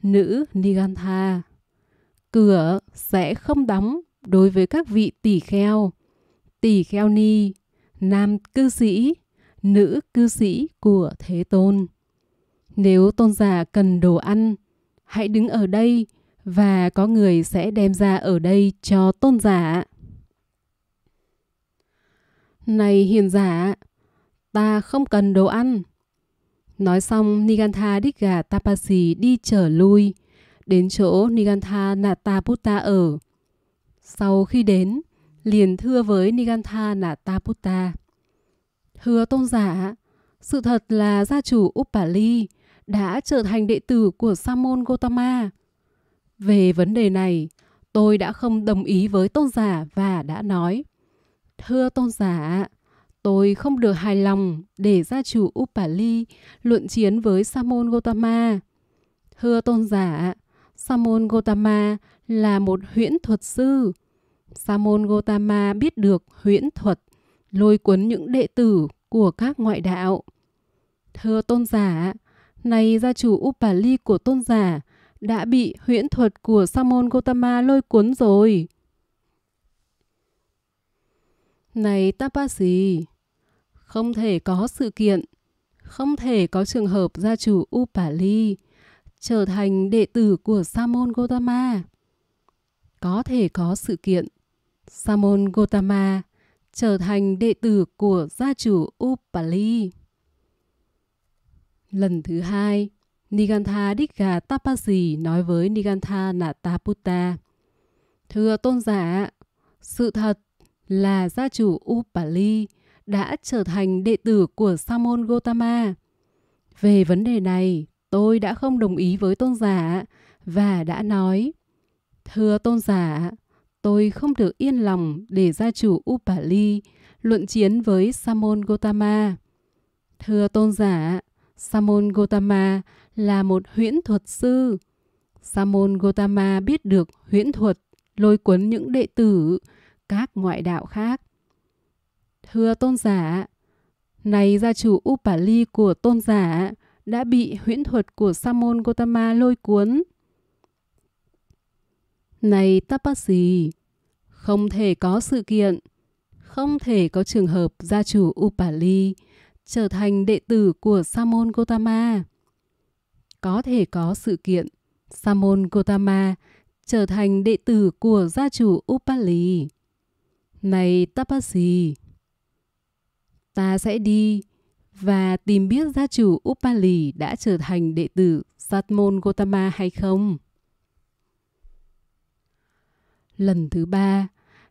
nữ Nigantha. Cửa sẽ không đóng đối với các vị tỷ kheo, tỷ kheo ni, nam cư sĩ, nữ cư sĩ của Thế Tôn. Nếu tôn giả cần đồ ăn, hãy đứng ở đây và có người sẽ đem ra ở đây cho tôn giả. Này hiền giả, ta không cần đồ ăn. Nói xong, Nigantha Digga Tapasi đi trở lui, đến chỗ Nigantha Nataputta ở. Sau khi đến, liền thưa với Nigantha Nataputta. Hứa tôn giả, sự thật là gia chủ Upali đã trở thành đệ tử của Samon Gotama. Về vấn đề này, tôi đã không đồng ý với tôn giả và đã nói. Thưa tôn giả, Tôi không được hài lòng để gia chủ Upali luận chiến với Samon Gotama. Thưa tôn giả, Samon Gotama là một huyễn thuật sư. Samon Gotama biết được huyễn thuật, lôi cuốn những đệ tử của các ngoại đạo. Thưa tôn giả, này gia chủ Upali của tôn giả đã bị huyễn thuật của Samon Gotama lôi cuốn rồi. Này Tapasi, không thể có sự kiện, không thể có trường hợp gia chủ Upali trở thành đệ tử của Samon Gotama. Có thể có sự kiện Samon Gotama trở thành đệ tử của gia chủ Upali. Lần thứ hai, Nigantha Dikha Tapasi nói với Nigantha Nataputta. Thưa tôn giả, sự thật là gia chủ Upali đã trở thành đệ tử của Sa Gotama. Về vấn đề này, tôi đã không đồng ý với tôn giả và đã nói: "Thưa tôn giả, tôi không được yên lòng để gia chủ Upali luận chiến với Sa Gotama. Thưa tôn giả, Sa Gotama là một huyễn thuật sư. Sa Gotama biết được huyễn thuật lôi cuốn những đệ tử các ngoại đạo khác Thưa tôn giả, này gia chủ Upali của tôn giả đã bị huyễn thuật của sa Gotama lôi cuốn. Này Tapasi, không thể có sự kiện, không thể có trường hợp gia chủ Upali trở thành đệ tử của sa Gotama. Có thể có sự kiện sa Gotama trở thành đệ tử của gia chủ Upali. Này Tapasi, ta sẽ đi và tìm biết gia chủ Upali đã trở thành đệ tử Satmon Gotama hay không. Lần thứ ba,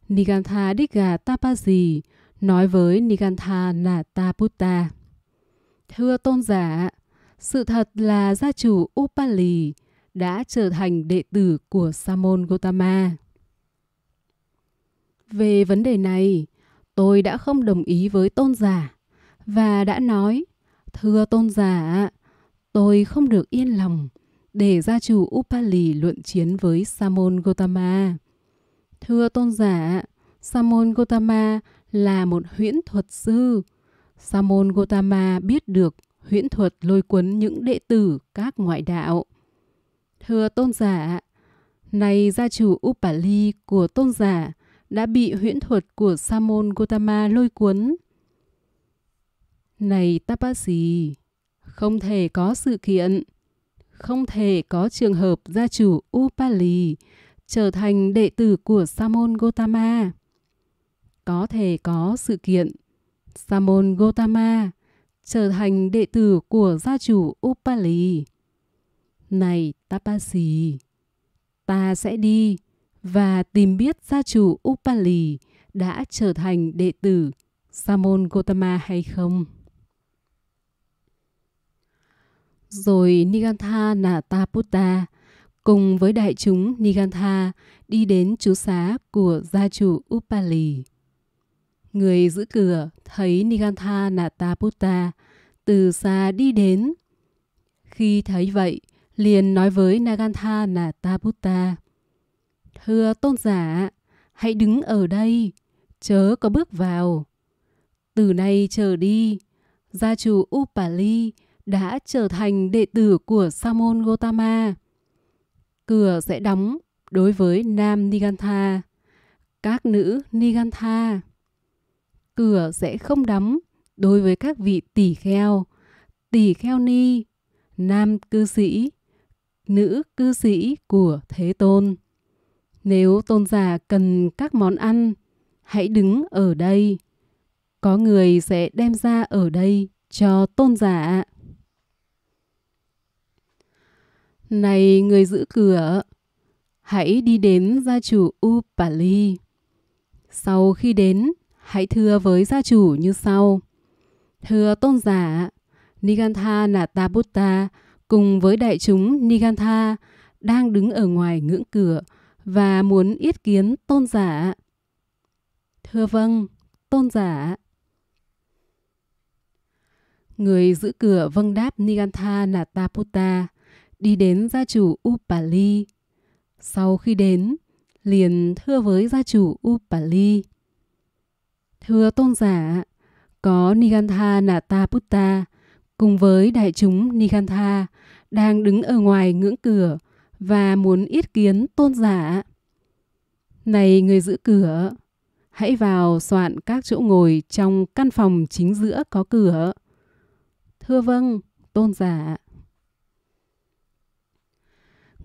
Nigantha Digga Tapaji nói với Nigantha Nataputta. Thưa tôn giả, sự thật là gia chủ Upali đã trở thành đệ tử của Samon Gotama. Về vấn đề này, tôi đã không đồng ý với tôn giả và đã nói thưa tôn giả tôi không được yên lòng để gia chủ Upali luận chiến với Samon Gotama. Thưa tôn giả, Samon Gotama là một huyễn thuật sư. Samon Gotama biết được huyễn thuật lôi cuốn những đệ tử các ngoại đạo. Thưa tôn giả, này gia chủ Upali của tôn giả đã bị huyễn thuật của sa môn Gotama lôi cuốn. Này Tapasi, không thể có sự kiện, không thể có trường hợp gia chủ Upali trở thành đệ tử của sa môn Gotama. Có thể có sự kiện sa môn Gotama trở thành đệ tử của gia chủ Upali. Này Tapasi, ta sẽ đi và tìm biết gia chủ Upali đã trở thành đệ tử Samon Gotama hay không. Rồi Nigantha Nataputta cùng với đại chúng Nigantha đi đến chú xá của gia chủ Upali. Người giữ cửa thấy Nigantha Nataputta từ xa đi đến. Khi thấy vậy, liền nói với Nagantha Nataputta – Thưa tôn giả, hãy đứng ở đây, chớ có bước vào. Từ nay trở đi, gia chủ Upali đã trở thành đệ tử của Samon Gotama. Cửa sẽ đóng đối với nam Nigantha, các nữ Nigantha. Cửa sẽ không đóng đối với các vị tỷ kheo, tỷ kheo ni, nam cư sĩ, nữ cư sĩ của Thế Tôn. Nếu tôn giả cần các món ăn, hãy đứng ở đây. Có người sẽ đem ra ở đây cho tôn giả. Này người giữ cửa, hãy đi đến gia chủ Upali. Sau khi đến, hãy thưa với gia chủ như sau. Thưa tôn giả, Nigantha Natabutta cùng với đại chúng Nigantha đang đứng ở ngoài ngưỡng cửa và muốn yết kiến tôn giả. Thưa vâng, tôn giả. Người giữ cửa vâng đáp Nigantha Nataputta đi đến gia chủ Upali. Sau khi đến, liền thưa với gia chủ Upali. Thưa tôn giả, có Nigantha Nataputta cùng với đại chúng Nigantha đang đứng ở ngoài ngưỡng cửa và muốn ít kiến tôn giả. Này người giữ cửa, hãy vào soạn các chỗ ngồi trong căn phòng chính giữa có cửa. Thưa vâng, tôn giả.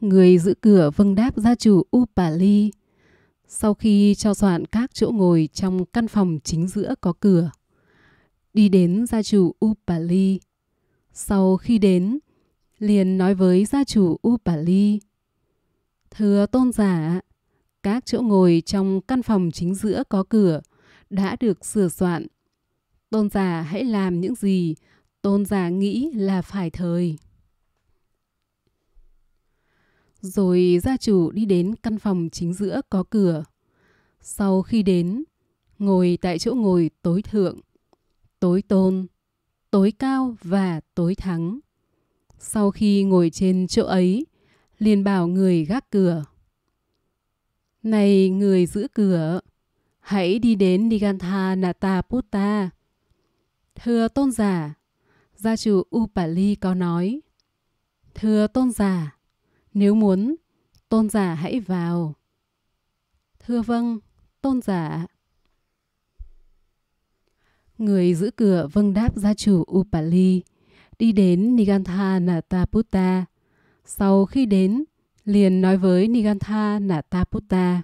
Người giữ cửa vâng đáp gia chủ Upali sau khi cho soạn các chỗ ngồi trong căn phòng chính giữa có cửa. Đi đến gia chủ Upali. Sau khi đến, liền nói với gia chủ Upali. Thưa tôn giả, các chỗ ngồi trong căn phòng chính giữa có cửa đã được sửa soạn. Tôn giả hãy làm những gì tôn giả nghĩ là phải thời. Rồi gia chủ đi đến căn phòng chính giữa có cửa. Sau khi đến, ngồi tại chỗ ngồi tối thượng, tối tôn, tối cao và tối thắng. Sau khi ngồi trên chỗ ấy, liền bảo người gác cửa. Này người giữ cửa, hãy đi đến Nigantha Nata Putta. Thưa tôn giả, gia chủ Upali có nói. Thưa tôn giả, nếu muốn, tôn giả hãy vào. Thưa vâng, tôn giả. Người giữ cửa vâng đáp gia chủ Upali đi đến Nigantha Nataputta. Sau khi đến, liền nói với Nigantha Nataputta.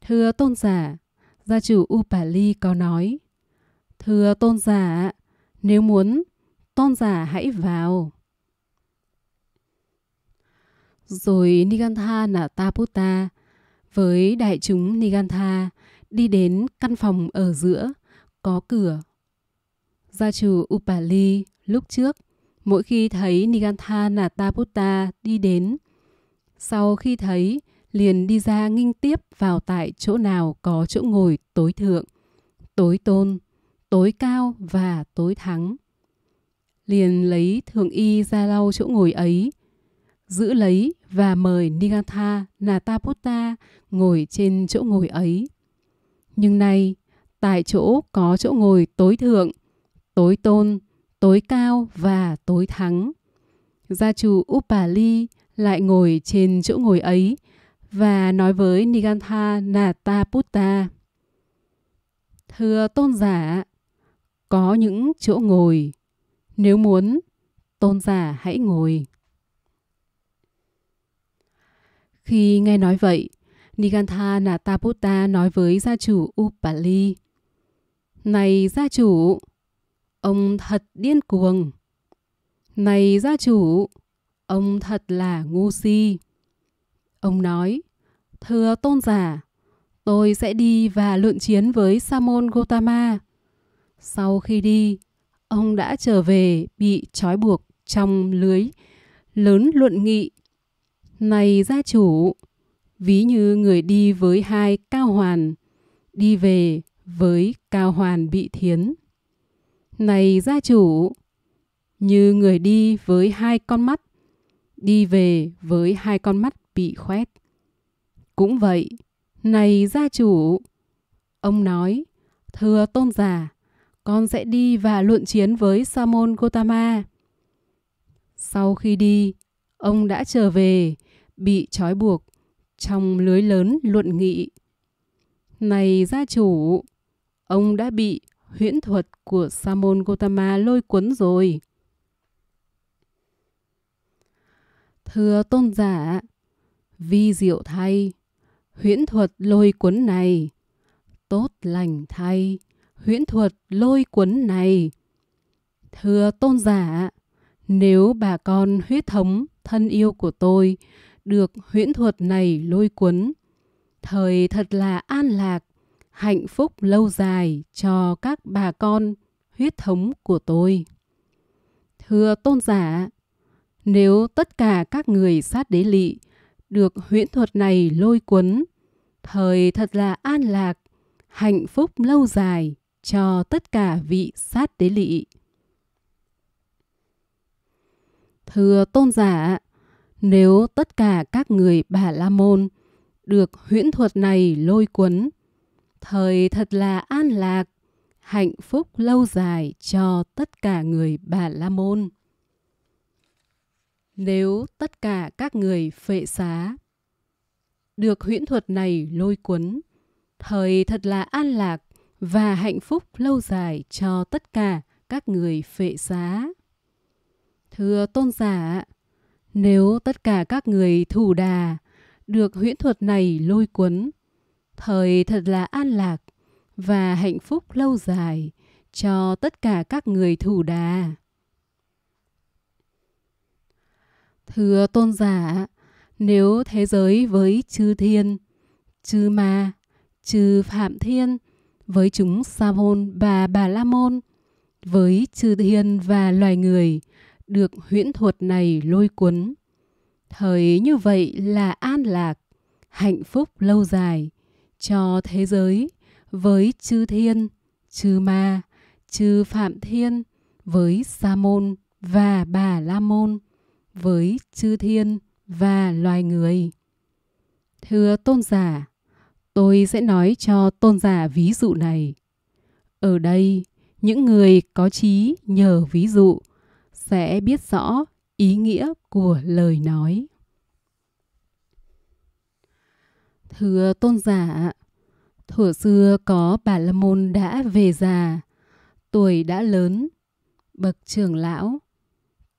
Thưa tôn giả, gia chủ Upali có nói, Thưa tôn giả, nếu muốn, tôn giả hãy vào. Rồi Nigantha Nataputta với đại chúng Nigantha đi đến căn phòng ở giữa, có cửa. Gia chủ Upali lúc trước, mỗi khi thấy Nigantha Nataputta đi đến. Sau khi thấy, liền đi ra nghinh tiếp vào tại chỗ nào có chỗ ngồi tối thượng, tối tôn, tối cao và tối thắng. Liền lấy thường y ra lau chỗ ngồi ấy, giữ lấy và mời Nigantha Nataputta ngồi trên chỗ ngồi ấy. Nhưng nay, tại chỗ có chỗ ngồi tối thượng, tối tôn, tối cao và tối thắng. Gia chủ Upali lại ngồi trên chỗ ngồi ấy và nói với Nigantha Nataputta. Thưa tôn giả, có những chỗ ngồi. Nếu muốn, tôn giả hãy ngồi. Khi nghe nói vậy, Nigantha Nataputta nói với gia chủ Upali. Này gia chủ, Ông thật điên cuồng. Này gia chủ, ông thật là ngu si. Ông nói, thưa tôn giả, tôi sẽ đi và luận chiến với Samon Gotama. Sau khi đi, ông đã trở về bị trói buộc trong lưới lớn luận nghị. Này gia chủ, ví như người đi với hai cao hoàn, đi về với cao hoàn bị thiến. Này gia chủ, như người đi với hai con mắt, đi về với hai con mắt bị khoét. Cũng vậy, này gia chủ, ông nói, thưa tôn giả, con sẽ đi và luận chiến với Sa môn Gotama. Sau khi đi, ông đã trở về, bị trói buộc trong lưới lớn luận nghị. Này gia chủ, ông đã bị huyễn thuật của Samon Gotama lôi cuốn rồi. Thưa tôn giả, vi diệu thay, huyễn thuật lôi cuốn này, tốt lành thay, huyễn thuật lôi cuốn này. Thưa tôn giả, nếu bà con huyết thống thân yêu của tôi được huyễn thuật này lôi cuốn, thời thật là an lạc, hạnh phúc lâu dài cho các bà con huyết thống của tôi. Thưa tôn giả, nếu tất cả các người sát đế lị được huyễn thuật này lôi cuốn, thời thật là an lạc, hạnh phúc lâu dài cho tất cả vị sát đế lị. Thưa tôn giả, nếu tất cả các người bà La Môn được huyễn thuật này lôi cuốn, thời thật là an lạc, hạnh phúc lâu dài cho tất cả người Bà La Môn. Nếu tất cả các người phệ xá được huyễn thuật này lôi cuốn, thời thật là an lạc và hạnh phúc lâu dài cho tất cả các người phệ xá. Thưa tôn giả, nếu tất cả các người thủ đà được huyễn thuật này lôi cuốn, thời thật là an lạc và hạnh phúc lâu dài cho tất cả các người thủ đà. Thưa tôn giả, nếu thế giới với chư thiên, chư ma, chư phạm thiên, với chúng sa môn và bà la môn, với chư thiên và loài người, được huyễn thuật này lôi cuốn. Thời như vậy là an lạc, hạnh phúc lâu dài, cho thế giới với chư thiên, chư ma, chư phạm thiên, với sa môn và bà la môn, với chư thiên và loài người. Thưa tôn giả, tôi sẽ nói cho tôn giả ví dụ này. Ở đây, những người có trí nhờ ví dụ sẽ biết rõ ý nghĩa của lời nói. Thưa tôn giả, thuở xưa có bà La Môn đã về già, tuổi đã lớn, bậc trưởng lão,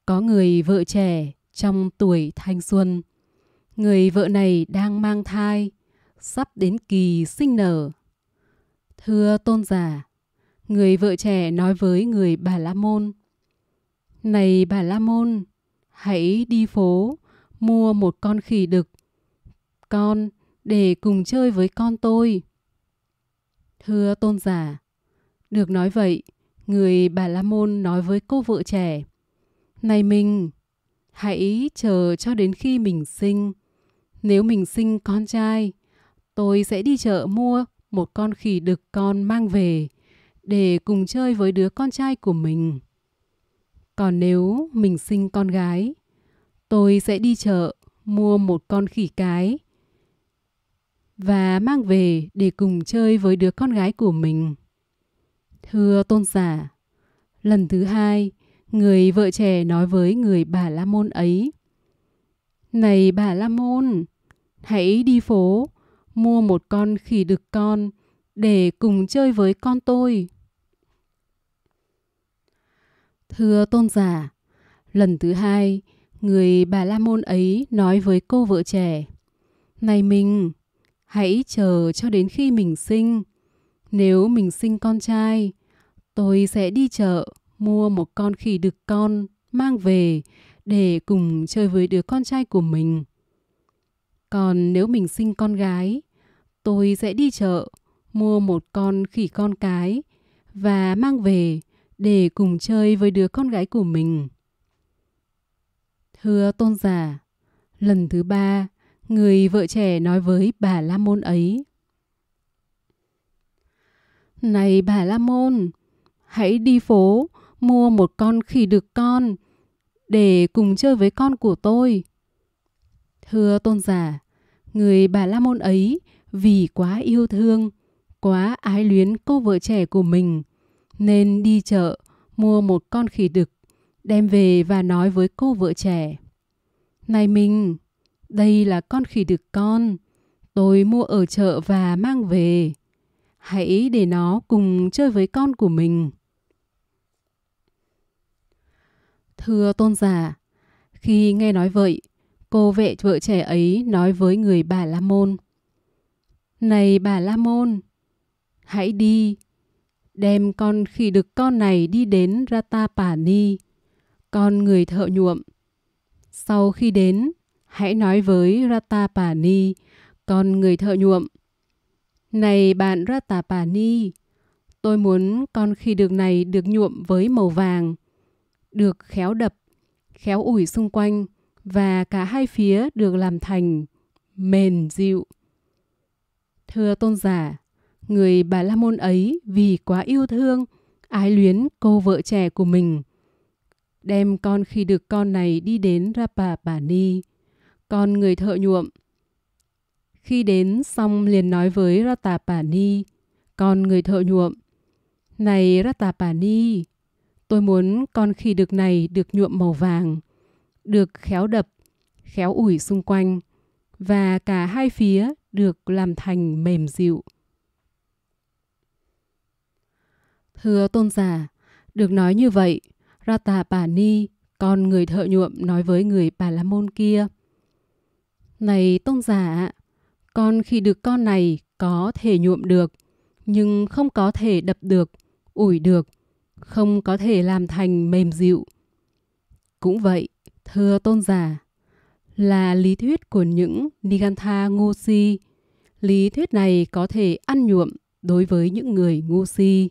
có người vợ trẻ trong tuổi thanh xuân. Người vợ này đang mang thai, sắp đến kỳ sinh nở. Thưa tôn giả, người vợ trẻ nói với người bà La Môn. Này bà La Môn, hãy đi phố, mua một con khỉ đực. Con để cùng chơi với con tôi. Thưa tôn giả, được nói vậy, người bà La Môn nói với cô vợ trẻ. Này mình, hãy chờ cho đến khi mình sinh. Nếu mình sinh con trai, tôi sẽ đi chợ mua một con khỉ đực con mang về để cùng chơi với đứa con trai của mình. Còn nếu mình sinh con gái, tôi sẽ đi chợ mua một con khỉ cái và mang về để cùng chơi với đứa con gái của mình. Thưa tôn giả, lần thứ hai, người vợ trẻ nói với người bà La Môn ấy. Này bà La Môn, hãy đi phố, mua một con khỉ đực con để cùng chơi với con tôi. Thưa tôn giả, lần thứ hai, người bà La Môn ấy nói với cô vợ trẻ. Này mình, hãy chờ cho đến khi mình sinh. Nếu mình sinh con trai, tôi sẽ đi chợ mua một con khỉ đực con mang về để cùng chơi với đứa con trai của mình. Còn nếu mình sinh con gái, tôi sẽ đi chợ mua một con khỉ con cái và mang về để cùng chơi với đứa con gái của mình. Thưa tôn giả, lần thứ ba Người vợ trẻ nói với bà La Môn ấy. Này bà La Môn, hãy đi phố, mua một con khỉ đực con, để cùng chơi với con của tôi. Thưa tôn giả, người bà La Môn ấy vì quá yêu thương, quá ái luyến cô vợ trẻ của mình, nên đi chợ mua một con khỉ đực, đem về và nói với cô vợ trẻ. Này mình, đây là con khỉ đực con. Tôi mua ở chợ và mang về. Hãy để nó cùng chơi với con của mình. Thưa tôn giả, khi nghe nói vậy, cô vệ vợ trẻ ấy nói với người bà La Môn. Này bà La Môn, hãy đi, đem con khỉ đực con này đi đến Ratapani, con người thợ nhuộm. Sau khi đến, Hãy nói với Ratapani, con người thợ nhuộm. Này bạn Ratapani, tôi muốn con khi được này được nhuộm với màu vàng, được khéo đập, khéo ủi xung quanh và cả hai phía được làm thành mềm dịu. Thưa tôn giả, người bà la môn ấy vì quá yêu thương, ái luyến cô vợ trẻ của mình, đem con khi được con này đi đến Rapa Bà Ni con người thợ nhuộm. Khi đến xong liền nói với Ratapani, con người thợ nhuộm. Này Ratapani, tôi muốn con khi được này được nhuộm màu vàng, được khéo đập, khéo ủi xung quanh và cả hai phía được làm thành mềm dịu. Thưa tôn giả, được nói như vậy, Ratapani, con người thợ nhuộm nói với người Bà La Môn kia – này tôn giả, con khi được con này có thể nhuộm được, nhưng không có thể đập được, ủi được, không có thể làm thành mềm dịu. Cũng vậy, thưa tôn giả, là lý thuyết của những Nigantha ngu si. Lý thuyết này có thể ăn nhuộm đối với những người ngu si,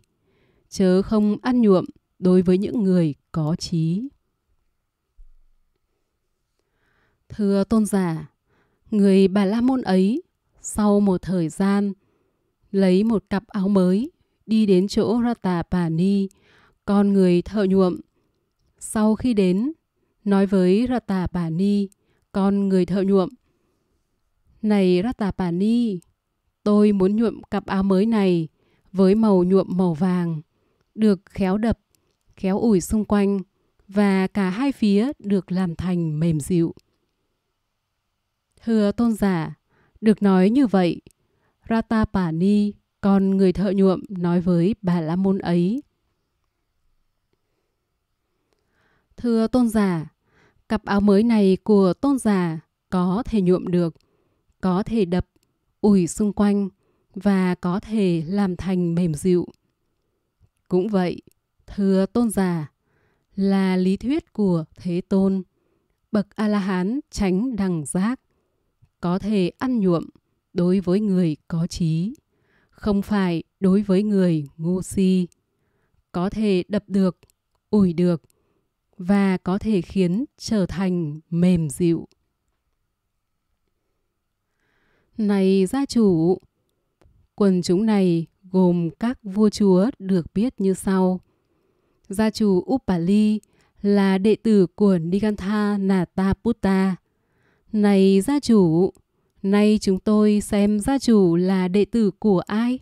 chớ không ăn nhuộm đối với những người có trí. Thưa tôn giả, Người Bà La Môn ấy, sau một thời gian, lấy một cặp áo mới, đi đến chỗ Rata Pani, con người thợ nhuộm. Sau khi đến, nói với Rata Pani, con người thợ nhuộm. Này Rata Pani, tôi muốn nhuộm cặp áo mới này với màu nhuộm màu vàng, được khéo đập, khéo ủi xung quanh và cả hai phía được làm thành mềm dịu. Thưa tôn giả, được nói như vậy, Rata Pả Ni, con người thợ nhuộm nói với bà La Môn ấy. Thưa tôn giả, cặp áo mới này của tôn giả có thể nhuộm được, có thể đập, ủi xung quanh và có thể làm thành mềm dịu. Cũng vậy, thưa tôn giả, là lý thuyết của Thế Tôn, bậc A-la-hán tránh đằng giác có thể ăn nhuộm đối với người có trí, không phải đối với người ngu si. Có thể đập được, ủi được và có thể khiến trở thành mềm dịu. Này gia chủ, quần chúng này gồm các vua chúa được biết như sau. Gia chủ Upali là đệ tử của Nigantha Nataputta. Này gia chủ, nay chúng tôi xem gia chủ là đệ tử của ai?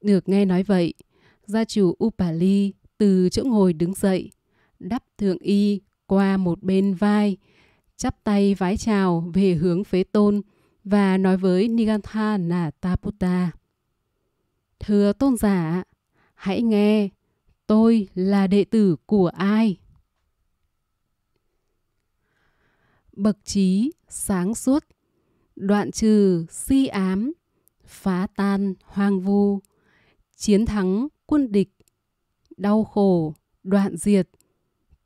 Được nghe nói vậy, gia chủ Upali từ chỗ ngồi đứng dậy, đắp thượng y qua một bên vai, chắp tay vái chào về hướng phế tôn và nói với Nigantha Taputa: Thưa tôn giả, hãy nghe, tôi là đệ tử của ai? bậc trí sáng suốt đoạn trừ si ám phá tan hoang vu chiến thắng quân địch đau khổ đoạn diệt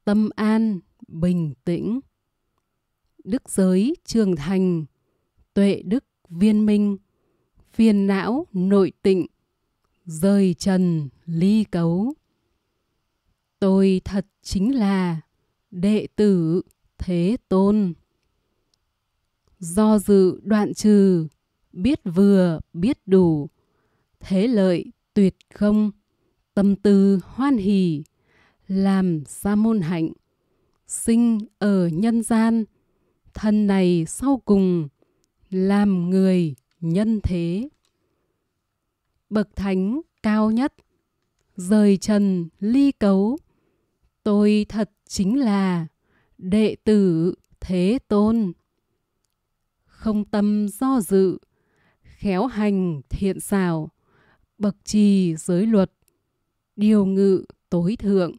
tâm an bình tĩnh đức giới trường thành tuệ đức viên minh phiền não nội tịnh rời trần ly cấu tôi thật chính là đệ tử thế tôn do dự đoạn trừ biết vừa biết đủ thế lợi tuyệt không tâm tư hoan hỷ làm sa môn hạnh sinh ở nhân gian thân này sau cùng làm người nhân thế bậc thánh cao nhất rời trần ly cấu tôi thật chính là đệ tử thế tôn không tâm do dự, khéo hành thiện xảo, bậc trì giới luật, điều ngự tối thượng,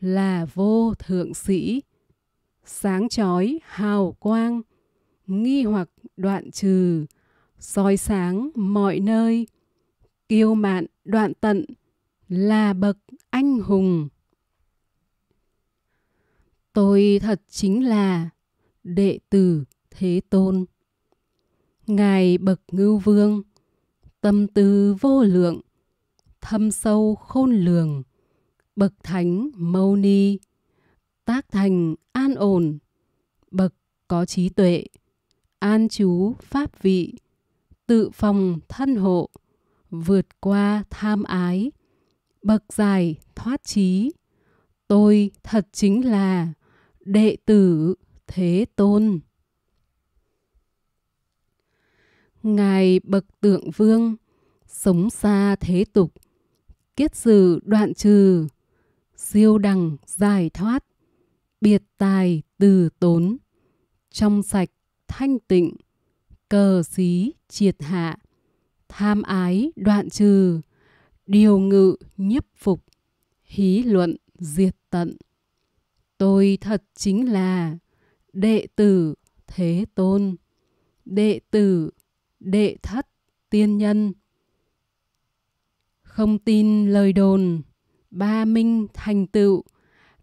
là vô thượng sĩ, sáng chói hào quang, nghi hoặc đoạn trừ, soi sáng mọi nơi, kiêu mạn đoạn tận, là bậc anh hùng. Tôi thật chính là đệ tử Thế Tôn ngài bậc ngưu vương tâm tư vô lượng thâm sâu khôn lường bậc thánh mâu ni tác thành an ổn bậc có trí tuệ an chú pháp vị tự phòng thân hộ vượt qua tham ái bậc giải thoát trí tôi thật chính là đệ tử thế tôn ngài bậc tượng vương sống xa thế tục kiết sử đoạn trừ siêu đẳng giải thoát biệt tài từ tốn trong sạch thanh tịnh cờ xí triệt hạ tham ái đoạn trừ điều ngự nhiếp phục hí luận diệt tận tôi thật chính là đệ tử thế tôn đệ tử đệ thất tiên nhân. Không tin lời đồn, ba minh thành tựu,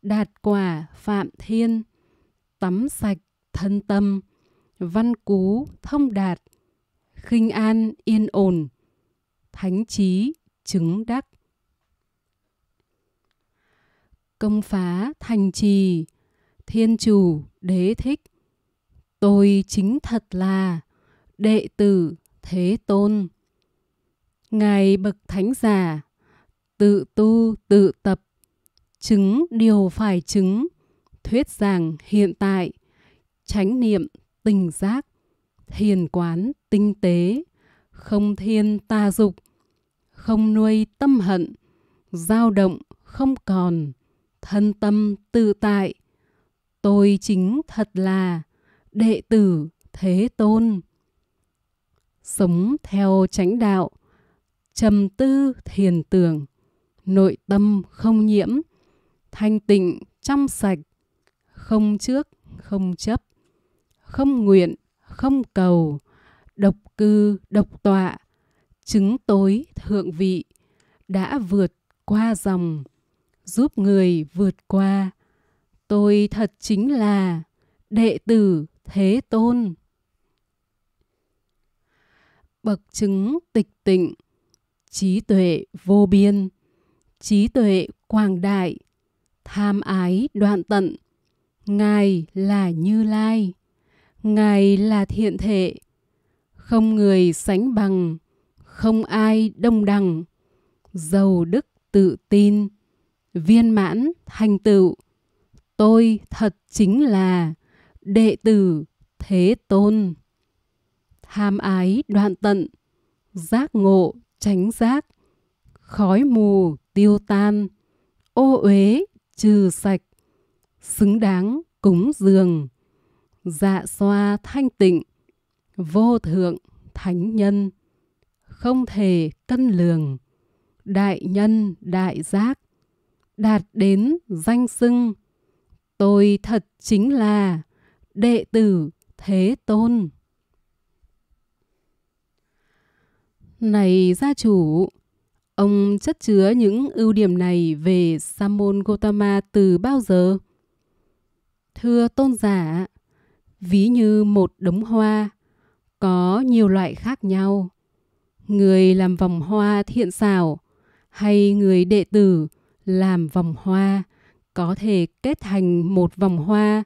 đạt quả phạm thiên, tắm sạch thân tâm, văn cú thông đạt, khinh an yên ổn, thánh trí chứng đắc. Công phá thành trì, thiên chủ đế thích, tôi chính thật là đệ tử thế tôn ngài bậc thánh giả tự tu tự tập chứng điều phải chứng thuyết giảng hiện tại chánh niệm tình giác thiền quán tinh tế không thiên ta dục không nuôi tâm hận dao động không còn thân tâm tự tại tôi chính thật là đệ tử thế tôn sống theo chánh đạo, trầm tư thiền tưởng, nội tâm không nhiễm, thanh tịnh trong sạch, không trước, không chấp, không nguyện, không cầu, độc cư, độc tọa, chứng tối thượng vị, đã vượt qua dòng, giúp người vượt qua. Tôi thật chính là đệ tử Thế Tôn bậc chứng tịch tịnh trí tuệ vô biên trí tuệ quảng đại tham ái đoạn tận ngài là như lai ngài là thiện thể không người sánh bằng không ai đông đẳng giàu đức tự tin viên mãn thành tựu tôi thật chính là đệ tử thế tôn ham ái đoạn tận, giác ngộ tránh giác, khói mù tiêu tan, ô uế trừ sạch, xứng đáng cúng dường, dạ xoa thanh tịnh, vô thượng thánh nhân, không thể cân lường, đại nhân đại giác, đạt đến danh xưng, tôi thật chính là đệ tử Thế Tôn. Này gia chủ, ông chất chứa những ưu điểm này về Samon Gotama từ bao giờ? Thưa tôn giả, ví như một đống hoa, có nhiều loại khác nhau. Người làm vòng hoa thiện xảo hay người đệ tử làm vòng hoa có thể kết thành một vòng hoa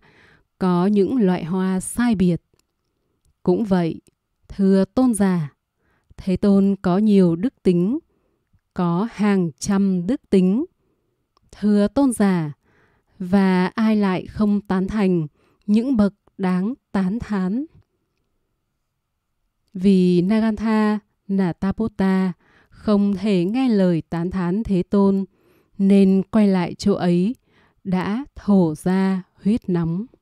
có những loại hoa sai biệt. Cũng vậy, thưa tôn giả, Thế Tôn có nhiều đức tính, có hàng trăm đức tính. Thưa Tôn giả, và ai lại không tán thành những bậc đáng tán thán? Vì Nagantha Nataputta không thể nghe lời tán thán Thế Tôn, nên quay lại chỗ ấy đã thổ ra huyết nóng.